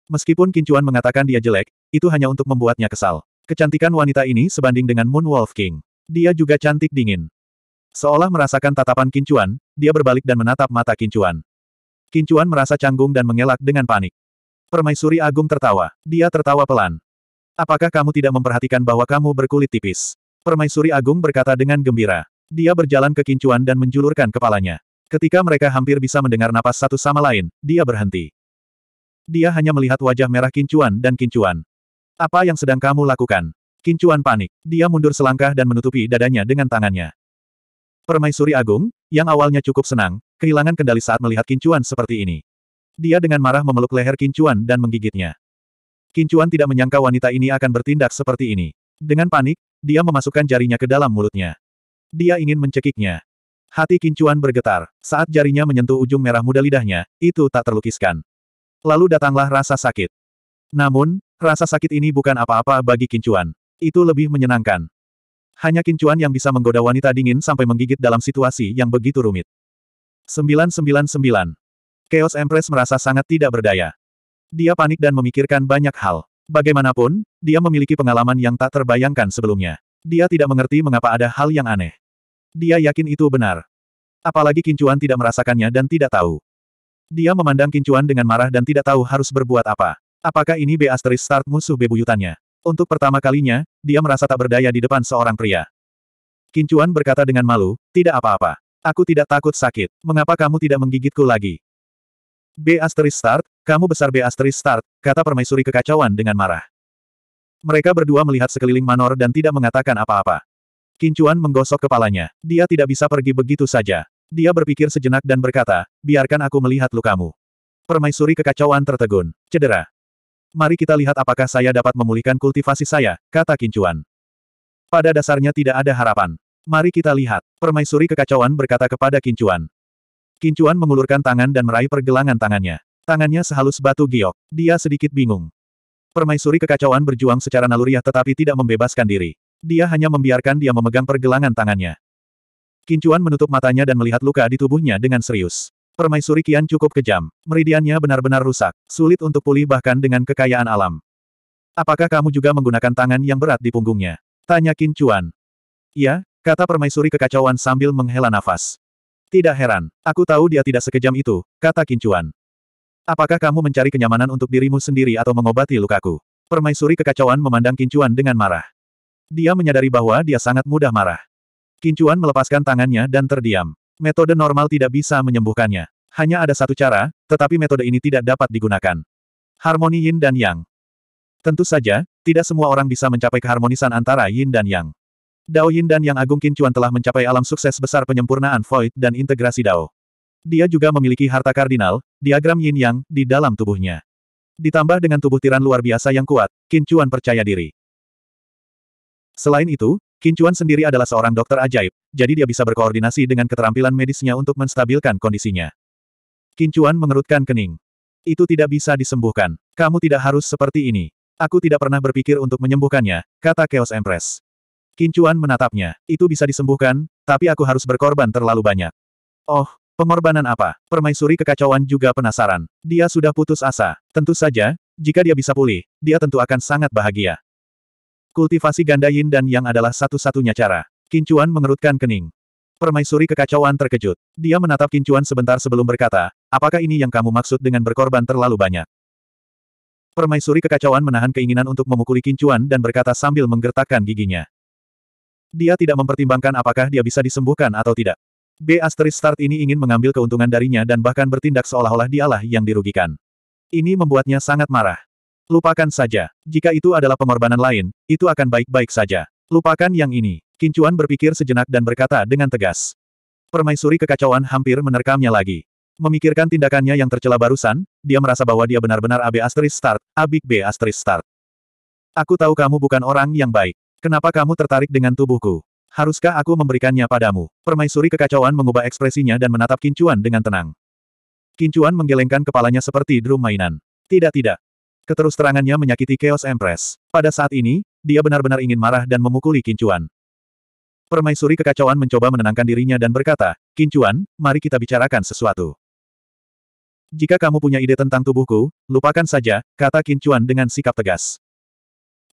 Meskipun Kincuan mengatakan dia jelek, itu hanya untuk membuatnya kesal. Kecantikan wanita ini sebanding dengan Moon Wolf King. Dia juga cantik dingin. Seolah merasakan tatapan Kincuan, dia berbalik dan menatap mata Kincuan. Kincuan merasa canggung dan mengelak dengan panik. Permaisuri Agung tertawa. Dia tertawa pelan. Apakah kamu tidak memperhatikan bahwa kamu berkulit tipis? Permaisuri Agung berkata dengan gembira. Dia berjalan ke Kincuan dan menjulurkan kepalanya. Ketika mereka hampir bisa mendengar napas satu sama lain, dia berhenti. Dia hanya melihat wajah merah Kincuan dan Kincuan. Apa yang sedang kamu lakukan? Kincuan panik. Dia mundur selangkah dan menutupi dadanya dengan tangannya. Permaisuri Agung, yang awalnya cukup senang, kehilangan kendali saat melihat Kincuan seperti ini. Dia dengan marah memeluk leher Kincuan dan menggigitnya. Kincuan tidak menyangka wanita ini akan bertindak seperti ini. Dengan panik, dia memasukkan jarinya ke dalam mulutnya. Dia ingin mencekiknya. Hati Kincuan bergetar. Saat jarinya menyentuh ujung merah muda lidahnya, itu tak terlukiskan. Lalu datanglah rasa sakit. Namun, rasa sakit ini bukan apa-apa bagi Kincuan. Itu lebih menyenangkan. Hanya Kincuan yang bisa menggoda wanita dingin sampai menggigit dalam situasi yang begitu rumit. 999. Chaos Empress merasa sangat tidak berdaya. Dia panik dan memikirkan banyak hal. Bagaimanapun, dia memiliki pengalaman yang tak terbayangkan sebelumnya. Dia tidak mengerti mengapa ada hal yang aneh. Dia yakin itu benar. Apalagi Kincuan tidak merasakannya dan tidak tahu. Dia memandang Kincuan dengan marah dan tidak tahu harus berbuat apa. Apakah ini B asteris start musuh bebuyutannya? Untuk pertama kalinya, dia merasa tak berdaya di depan seorang pria. Kincuan berkata dengan malu, tidak apa-apa. Aku tidak takut sakit. Mengapa kamu tidak menggigitku lagi? B asteris start, kamu besar B asteris start, kata permaisuri kekacauan dengan marah. Mereka berdua melihat sekeliling Manor dan tidak mengatakan apa-apa. Kincuan menggosok kepalanya. Dia tidak bisa pergi begitu saja. Dia berpikir sejenak dan berkata, biarkan aku melihat lukamu. Permaisuri kekacauan tertegun. Cedera. Mari kita lihat apakah saya dapat memulihkan kultivasi saya, kata Kincuan. Pada dasarnya tidak ada harapan. Mari kita lihat. Permaisuri kekacauan berkata kepada Kincuan. Kincuan mengulurkan tangan dan meraih pergelangan tangannya. Tangannya sehalus batu giok. Dia sedikit bingung. Permaisuri kekacauan berjuang secara naluriah tetapi tidak membebaskan diri. Dia hanya membiarkan dia memegang pergelangan tangannya. Kincuan menutup matanya dan melihat luka di tubuhnya dengan serius. Permaisuri Kian cukup kejam. Meridiannya benar-benar rusak. Sulit untuk pulih bahkan dengan kekayaan alam. Apakah kamu juga menggunakan tangan yang berat di punggungnya? Tanya Kincuan. Ya, kata permaisuri kekacauan sambil menghela nafas. Tidak heran, aku tahu dia tidak sekejam itu, kata Kincuan. Apakah kamu mencari kenyamanan untuk dirimu sendiri atau mengobati lukaku? Permaisuri kekacauan memandang Kincuan dengan marah. Dia menyadari bahwa dia sangat mudah marah. Kincuan melepaskan tangannya dan terdiam. Metode normal tidak bisa menyembuhkannya. Hanya ada satu cara, tetapi metode ini tidak dapat digunakan. Harmoni Yin dan Yang. Tentu saja, tidak semua orang bisa mencapai keharmonisan antara Yin dan Yang. Dao Yin dan Yang Agung Kincuan telah mencapai alam sukses besar penyempurnaan Void dan integrasi Dao. Dia juga memiliki harta kardinal, diagram yin yang, di dalam tubuhnya. Ditambah dengan tubuh tiran luar biasa yang kuat, Kincuan percaya diri. Selain itu, Kincuan sendiri adalah seorang dokter ajaib, jadi dia bisa berkoordinasi dengan keterampilan medisnya untuk menstabilkan kondisinya. Kincuan mengerutkan kening. Itu tidak bisa disembuhkan. Kamu tidak harus seperti ini. Aku tidak pernah berpikir untuk menyembuhkannya, kata Chaos Empress. Kincuan menatapnya. Itu bisa disembuhkan, tapi aku harus berkorban terlalu banyak. Oh, Pengorbanan apa? Permaisuri kekacauan juga penasaran. Dia sudah putus asa. Tentu saja, jika dia bisa pulih, dia tentu akan sangat bahagia. Kultivasi ganda yin dan yang adalah satu-satunya cara. Kincuan mengerutkan kening. Permaisuri kekacauan terkejut. Dia menatap Kincuan sebentar sebelum berkata, apakah ini yang kamu maksud dengan berkorban terlalu banyak? Permaisuri kekacauan menahan keinginan untuk memukuli Kincuan dan berkata sambil menggertakkan giginya. Dia tidak mempertimbangkan apakah dia bisa disembuhkan atau tidak. B asteris start ini ingin mengambil keuntungan darinya dan bahkan bertindak seolah-olah dialah yang dirugikan. Ini membuatnya sangat marah. Lupakan saja. Jika itu adalah pengorbanan lain, itu akan baik-baik saja. Lupakan yang ini. Kincuan berpikir sejenak dan berkata dengan tegas. Permaisuri kekacauan hampir menerkamnya lagi. Memikirkan tindakannya yang tercela barusan, dia merasa bahwa dia benar-benar AB asteris start, abik B asteris start. Aku tahu kamu bukan orang yang baik. Kenapa kamu tertarik dengan tubuhku? Haruskah aku memberikannya padamu? Permaisuri kekacauan mengubah ekspresinya dan menatap Kincuan dengan tenang. Kincuan menggelengkan kepalanya seperti drum mainan. Tidak tidak. Keterus terangannya menyakiti Chaos Empress. Pada saat ini, dia benar-benar ingin marah dan memukuli Kincuan. Permaisuri kekacauan mencoba menenangkan dirinya dan berkata, Kincuan, mari kita bicarakan sesuatu. Jika kamu punya ide tentang tubuhku, lupakan saja, kata Kincuan dengan sikap tegas.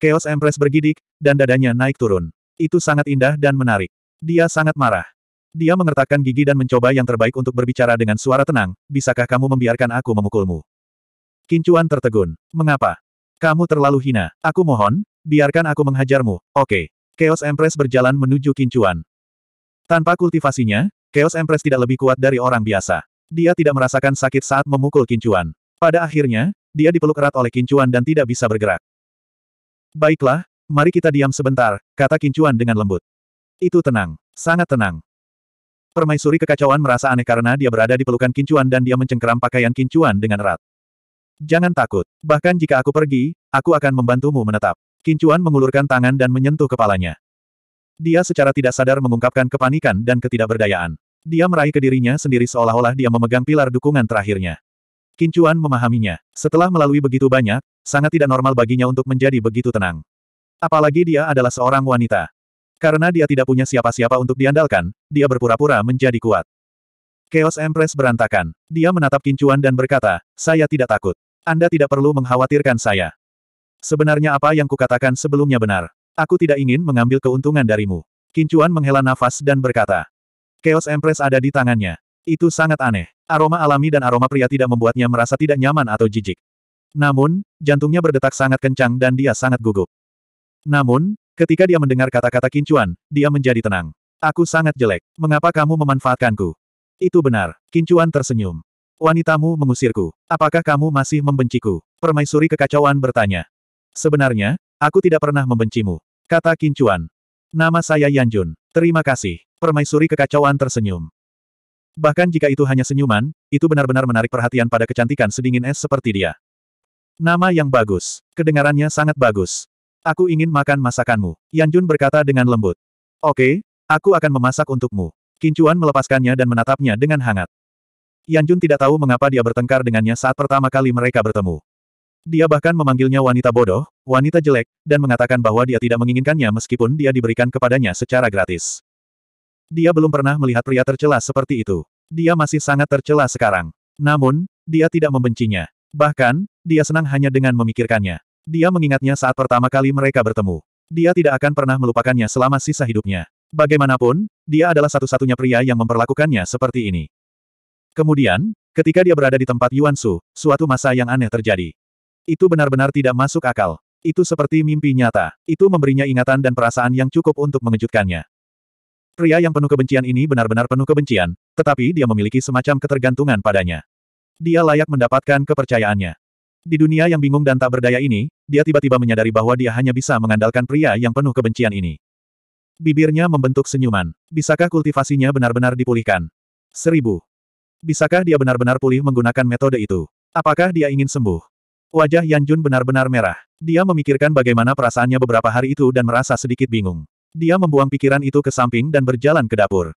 Chaos Empress bergidik, dan dadanya naik turun. Itu sangat indah dan menarik. Dia sangat marah. Dia mengertakkan gigi dan mencoba yang terbaik untuk berbicara dengan suara tenang, bisakah kamu membiarkan aku memukulmu? Kincuan tertegun. Mengapa? Kamu terlalu hina. Aku mohon, biarkan aku menghajarmu, oke. Okay. Chaos Empress berjalan menuju Kincuan. Tanpa kultivasinya, Chaos Empress tidak lebih kuat dari orang biasa. Dia tidak merasakan sakit saat memukul Kincuan. Pada akhirnya, dia dipeluk erat oleh Kincuan dan tidak bisa bergerak. Baiklah, Mari kita diam sebentar, kata Kincuan dengan lembut. Itu tenang, sangat tenang. Permaisuri kekacauan merasa aneh karena dia berada di pelukan Kincuan dan dia mencengkeram pakaian Kincuan dengan erat. Jangan takut, bahkan jika aku pergi, aku akan membantumu menetap. Kincuan mengulurkan tangan dan menyentuh kepalanya. Dia secara tidak sadar mengungkapkan kepanikan dan ketidakberdayaan. Dia meraih ke dirinya sendiri seolah-olah dia memegang pilar dukungan terakhirnya. Kincuan memahaminya. Setelah melalui begitu banyak, sangat tidak normal baginya untuk menjadi begitu tenang. Apalagi dia adalah seorang wanita. Karena dia tidak punya siapa-siapa untuk diandalkan, dia berpura-pura menjadi kuat. Chaos Empress berantakan. Dia menatap kincuan dan berkata, saya tidak takut. Anda tidak perlu mengkhawatirkan saya. Sebenarnya apa yang kukatakan sebelumnya benar. Aku tidak ingin mengambil keuntungan darimu. Kincuan menghela nafas dan berkata. Chaos Empress ada di tangannya. Itu sangat aneh. Aroma alami dan aroma pria tidak membuatnya merasa tidak nyaman atau jijik. Namun, jantungnya berdetak sangat kencang dan dia sangat gugup. Namun, ketika dia mendengar kata-kata Kincuan, dia menjadi tenang. Aku sangat jelek. Mengapa kamu memanfaatkanku? Itu benar. Kincuan tersenyum. Wanitamu mengusirku. Apakah kamu masih membenciku? Permaisuri kekacauan bertanya. Sebenarnya, aku tidak pernah membencimu. Kata Kincuan. Nama saya Yanjun. Terima kasih. Permaisuri kekacauan tersenyum. Bahkan jika itu hanya senyuman, itu benar-benar menarik perhatian pada kecantikan sedingin es seperti dia. Nama yang bagus. Kedengarannya sangat bagus. Aku ingin makan masakanmu, Jun berkata dengan lembut. Oke, aku akan memasak untukmu. Kincuan melepaskannya dan menatapnya dengan hangat. Jun tidak tahu mengapa dia bertengkar dengannya saat pertama kali mereka bertemu. Dia bahkan memanggilnya wanita bodoh, wanita jelek, dan mengatakan bahwa dia tidak menginginkannya meskipun dia diberikan kepadanya secara gratis. Dia belum pernah melihat pria tercela seperti itu. Dia masih sangat tercela sekarang. Namun, dia tidak membencinya. Bahkan, dia senang hanya dengan memikirkannya. Dia mengingatnya saat pertama kali mereka bertemu. Dia tidak akan pernah melupakannya selama sisa hidupnya. Bagaimanapun, dia adalah satu-satunya pria yang memperlakukannya seperti ini. Kemudian, ketika dia berada di tempat Yuan Su, suatu masa yang aneh terjadi. Itu benar-benar tidak masuk akal. Itu seperti mimpi nyata. Itu memberinya ingatan dan perasaan yang cukup untuk mengejutkannya. Pria yang penuh kebencian ini benar-benar penuh kebencian, tetapi dia memiliki semacam ketergantungan padanya. Dia layak mendapatkan kepercayaannya. Di dunia yang bingung dan tak berdaya ini, dia tiba-tiba menyadari bahwa dia hanya bisa mengandalkan pria yang penuh kebencian ini. Bibirnya membentuk senyuman. Bisakah kultivasinya benar-benar dipulihkan? Seribu. Bisakah dia benar-benar pulih menggunakan metode itu? Apakah dia ingin sembuh? Wajah Yan Jun benar-benar merah. Dia memikirkan bagaimana perasaannya beberapa hari itu dan merasa sedikit bingung. Dia membuang pikiran itu ke samping dan berjalan ke dapur.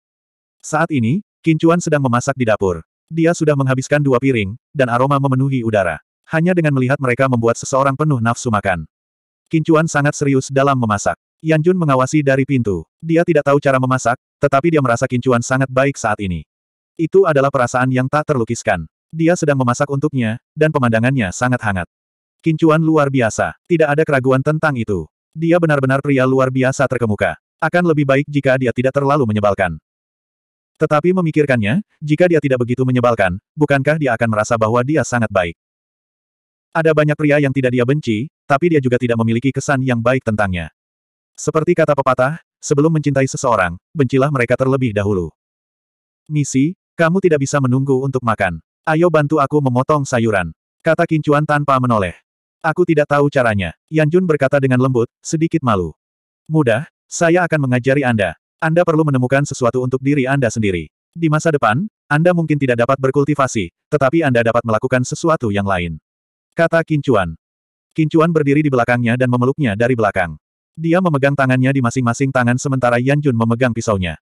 Saat ini, Kincuan sedang memasak di dapur. Dia sudah menghabiskan dua piring, dan aroma memenuhi udara. Hanya dengan melihat mereka membuat seseorang penuh nafsu makan. Kincuan sangat serius dalam memasak. Yan Jun mengawasi dari pintu. Dia tidak tahu cara memasak, tetapi dia merasa Kincuan sangat baik saat ini. Itu adalah perasaan yang tak terlukiskan. Dia sedang memasak untuknya, dan pemandangannya sangat hangat. Kincuan luar biasa. Tidak ada keraguan tentang itu. Dia benar-benar pria luar biasa terkemuka. Akan lebih baik jika dia tidak terlalu menyebalkan. Tetapi memikirkannya, jika dia tidak begitu menyebalkan, bukankah dia akan merasa bahwa dia sangat baik? Ada banyak pria yang tidak dia benci, tapi dia juga tidak memiliki kesan yang baik tentangnya. Seperti kata pepatah, sebelum mencintai seseorang, bencilah mereka terlebih dahulu. Misi, kamu tidak bisa menunggu untuk makan. Ayo bantu aku memotong sayuran. Kata Kincuan tanpa menoleh. Aku tidak tahu caranya. Yan Jun berkata dengan lembut, sedikit malu. Mudah, saya akan mengajari Anda. Anda perlu menemukan sesuatu untuk diri Anda sendiri. Di masa depan, Anda mungkin tidak dapat berkultivasi, tetapi Anda dapat melakukan sesuatu yang lain. Kata Kincuan. Kincuan berdiri di belakangnya dan memeluknya dari belakang. Dia memegang tangannya di masing-masing tangan sementara Yan Jun memegang pisaunya.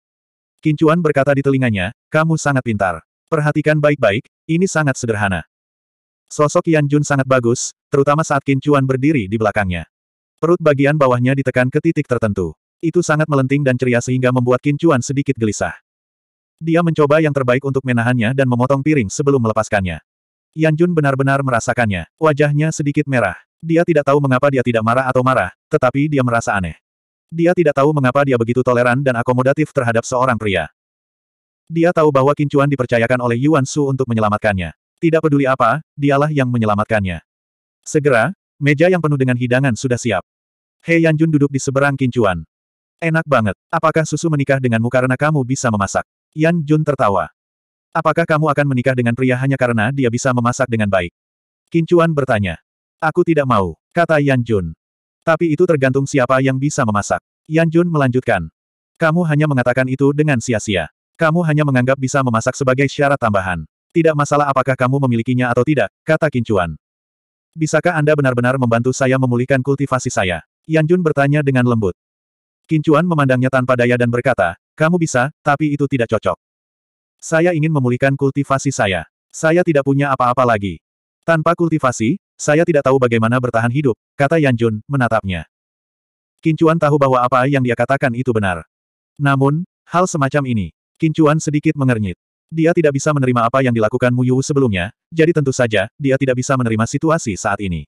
Kincuan berkata di telinganya, kamu sangat pintar. Perhatikan baik-baik, ini sangat sederhana. Sosok Yan Jun sangat bagus, terutama saat Kincuan berdiri di belakangnya. Perut bagian bawahnya ditekan ke titik tertentu. Itu sangat melenting dan ceria sehingga membuat Kincuan sedikit gelisah. Dia mencoba yang terbaik untuk menahannya dan memotong piring sebelum melepaskannya. Yan Jun benar-benar merasakannya. Wajahnya sedikit merah. Dia tidak tahu mengapa dia tidak marah atau marah, tetapi dia merasa aneh. Dia tidak tahu mengapa dia begitu toleran dan akomodatif terhadap seorang pria. Dia tahu bahwa Kincuan dipercayakan oleh Yuan Su untuk menyelamatkannya. Tidak peduli apa, dialah yang menyelamatkannya. Segera, meja yang penuh dengan hidangan sudah siap. He Yan Jun duduk di seberang Kincuan. Enak banget. Apakah susu menikah denganmu karena kamu bisa memasak? Yan Jun tertawa. Apakah kamu akan menikah dengan pria hanya karena dia bisa memasak dengan baik? Kincuan bertanya. Aku tidak mau, kata Yan Jun. Tapi itu tergantung siapa yang bisa memasak. Yan Jun melanjutkan. Kamu hanya mengatakan itu dengan sia-sia. Kamu hanya menganggap bisa memasak sebagai syarat tambahan. Tidak masalah apakah kamu memilikinya atau tidak, kata Kincuan. Bisakah Anda benar-benar membantu saya memulihkan kultivasi saya? Yan Jun bertanya dengan lembut. Kincuan memandangnya tanpa daya dan berkata, kamu bisa, tapi itu tidak cocok. Saya ingin memulihkan kultivasi saya. Saya tidak punya apa-apa lagi. Tanpa kultivasi, saya tidak tahu bagaimana bertahan hidup, kata Yan Jun, menatapnya. Kincuan tahu bahwa apa yang dia katakan itu benar. Namun, hal semacam ini, Kincuan sedikit mengernyit. Dia tidak bisa menerima apa yang dilakukan Mu Muyu sebelumnya, jadi tentu saja, dia tidak bisa menerima situasi saat ini.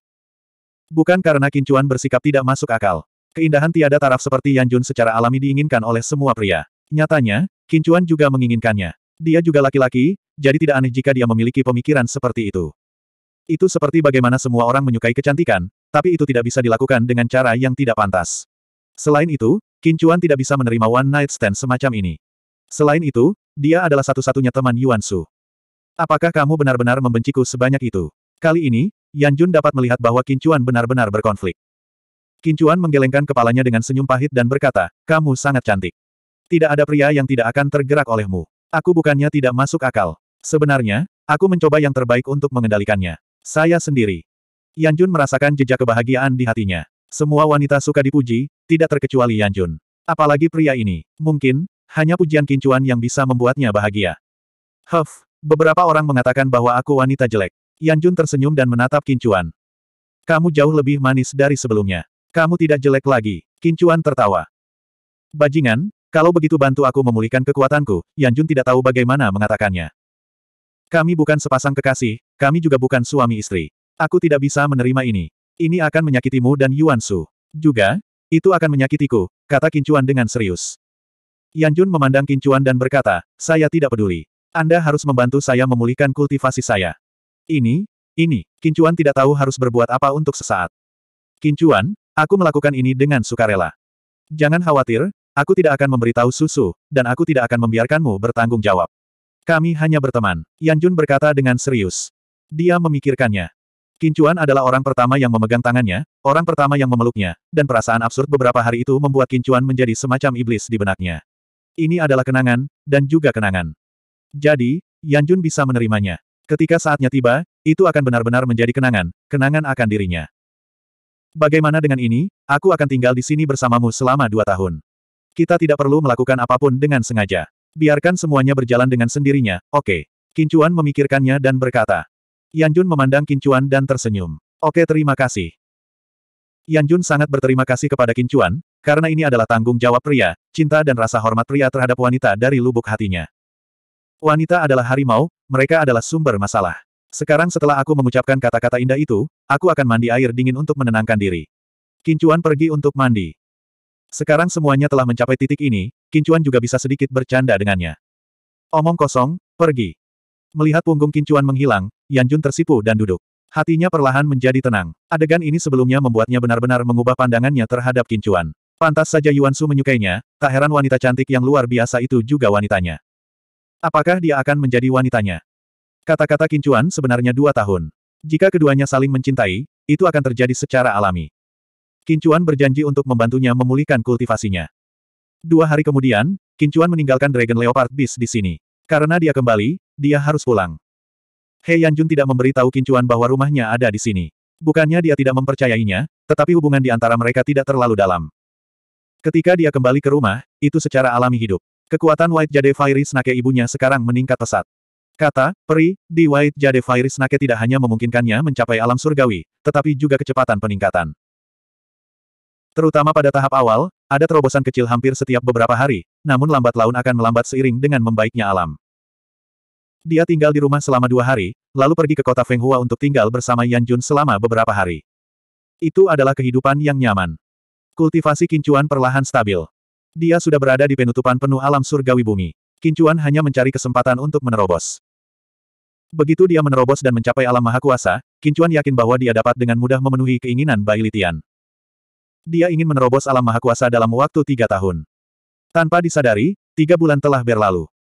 Bukan karena Kincuan bersikap tidak masuk akal. Keindahan tiada taraf seperti Yan Jun secara alami diinginkan oleh semua pria. Nyatanya, Kincuan juga menginginkannya. Dia juga laki-laki, jadi tidak aneh jika dia memiliki pemikiran seperti itu. Itu seperti bagaimana semua orang menyukai kecantikan, tapi itu tidak bisa dilakukan dengan cara yang tidak pantas. Selain itu, Kincuan tidak bisa menerima one night stand semacam ini. Selain itu, dia adalah satu-satunya teman Yuan Su. Apakah kamu benar-benar membenciku sebanyak itu? Kali ini, Yan Jun dapat melihat bahwa Kincuan benar-benar berkonflik. Kincuan menggelengkan kepalanya dengan senyum pahit dan berkata, kamu sangat cantik. Tidak ada pria yang tidak akan tergerak olehmu. Aku bukannya tidak masuk akal. Sebenarnya, aku mencoba yang terbaik untuk mengendalikannya. Saya sendiri. Yan Jun merasakan jejak kebahagiaan di hatinya. Semua wanita suka dipuji, tidak terkecuali Yan Jun. Apalagi pria ini. Mungkin, hanya pujian kincuan yang bisa membuatnya bahagia. Huff, beberapa orang mengatakan bahwa aku wanita jelek. Yan Jun tersenyum dan menatap kincuan. Kamu jauh lebih manis dari sebelumnya. Kamu tidak jelek lagi. Kincuan tertawa. Bajingan, kalau begitu bantu aku memulihkan kekuatanku, Yan Jun tidak tahu bagaimana mengatakannya. Kami bukan sepasang kekasih, kami juga bukan suami istri. Aku tidak bisa menerima ini. Ini akan menyakitimu dan Yuan Su. Juga, itu akan menyakitiku, kata Kincuan dengan serius. Yan Jun memandang Kincuan dan berkata, saya tidak peduli. Anda harus membantu saya memulihkan kultivasi saya. Ini, ini, Kincuan tidak tahu harus berbuat apa untuk sesaat. Kincuan, aku melakukan ini dengan sukarela. Jangan khawatir, Aku tidak akan memberitahu Susu, dan aku tidak akan membiarkanmu bertanggung jawab. Kami hanya berteman, Yan Jun berkata dengan serius. Dia memikirkannya. Kincuan adalah orang pertama yang memegang tangannya, orang pertama yang memeluknya, dan perasaan absurd beberapa hari itu membuat Kincuan menjadi semacam iblis di benaknya. Ini adalah kenangan, dan juga kenangan. Jadi, Yan Jun bisa menerimanya. Ketika saatnya tiba, itu akan benar-benar menjadi kenangan, kenangan akan dirinya. Bagaimana dengan ini, aku akan tinggal di sini bersamamu selama dua tahun. Kita tidak perlu melakukan apapun dengan sengaja. Biarkan semuanya berjalan dengan sendirinya, oke. Okay. Kincuan memikirkannya dan berkata. Yanjun memandang Kincuan dan tersenyum. Oke okay, terima kasih. Yanjun sangat berterima kasih kepada Kincuan, karena ini adalah tanggung jawab pria, cinta dan rasa hormat pria terhadap wanita dari lubuk hatinya. Wanita adalah harimau, mereka adalah sumber masalah. Sekarang setelah aku mengucapkan kata-kata indah itu, aku akan mandi air dingin untuk menenangkan diri. Kincuan pergi untuk mandi. Sekarang semuanya telah mencapai titik ini, Kincuan juga bisa sedikit bercanda dengannya. Omong kosong, pergi. Melihat punggung Kincuan menghilang, Yan Jun tersipu dan duduk. Hatinya perlahan menjadi tenang. Adegan ini sebelumnya membuatnya benar-benar mengubah pandangannya terhadap Kincuan. Pantas saja Yuan Su menyukainya, tak heran wanita cantik yang luar biasa itu juga wanitanya. Apakah dia akan menjadi wanitanya? Kata-kata Kincuan sebenarnya dua tahun. Jika keduanya saling mencintai, itu akan terjadi secara alami. Kincuan berjanji untuk membantunya memulihkan kultivasinya. Dua hari kemudian, Kincuan meninggalkan Dragon Leopard Beast di sini. Karena dia kembali, dia harus pulang. He Yanjun tidak memberitahu Kincuan bahwa rumahnya ada di sini. Bukannya dia tidak mempercayainya, tetapi hubungan di antara mereka tidak terlalu dalam. Ketika dia kembali ke rumah, itu secara alami hidup. Kekuatan White Jade Fairy Snake ibunya sekarang meningkat pesat. Kata, peri, di White Jade Fairy Snake tidak hanya memungkinkannya mencapai alam surgawi, tetapi juga kecepatan peningkatan. Terutama pada tahap awal, ada terobosan kecil hampir setiap beberapa hari, namun lambat laun akan melambat seiring dengan membaiknya alam. Dia tinggal di rumah selama dua hari, lalu pergi ke kota Fenghua untuk tinggal bersama Yan Jun selama beberapa hari. Itu adalah kehidupan yang nyaman. Kultivasi kincuan perlahan stabil. Dia sudah berada di penutupan penuh alam surgawi bumi. Kincuan hanya mencari kesempatan untuk menerobos. Begitu dia menerobos dan mencapai alam maha kuasa, Kincuan yakin bahwa dia dapat dengan mudah memenuhi keinginan Bailitian. Litian. Dia ingin menerobos alam maha kuasa dalam waktu tiga tahun. Tanpa disadari, tiga bulan telah berlalu.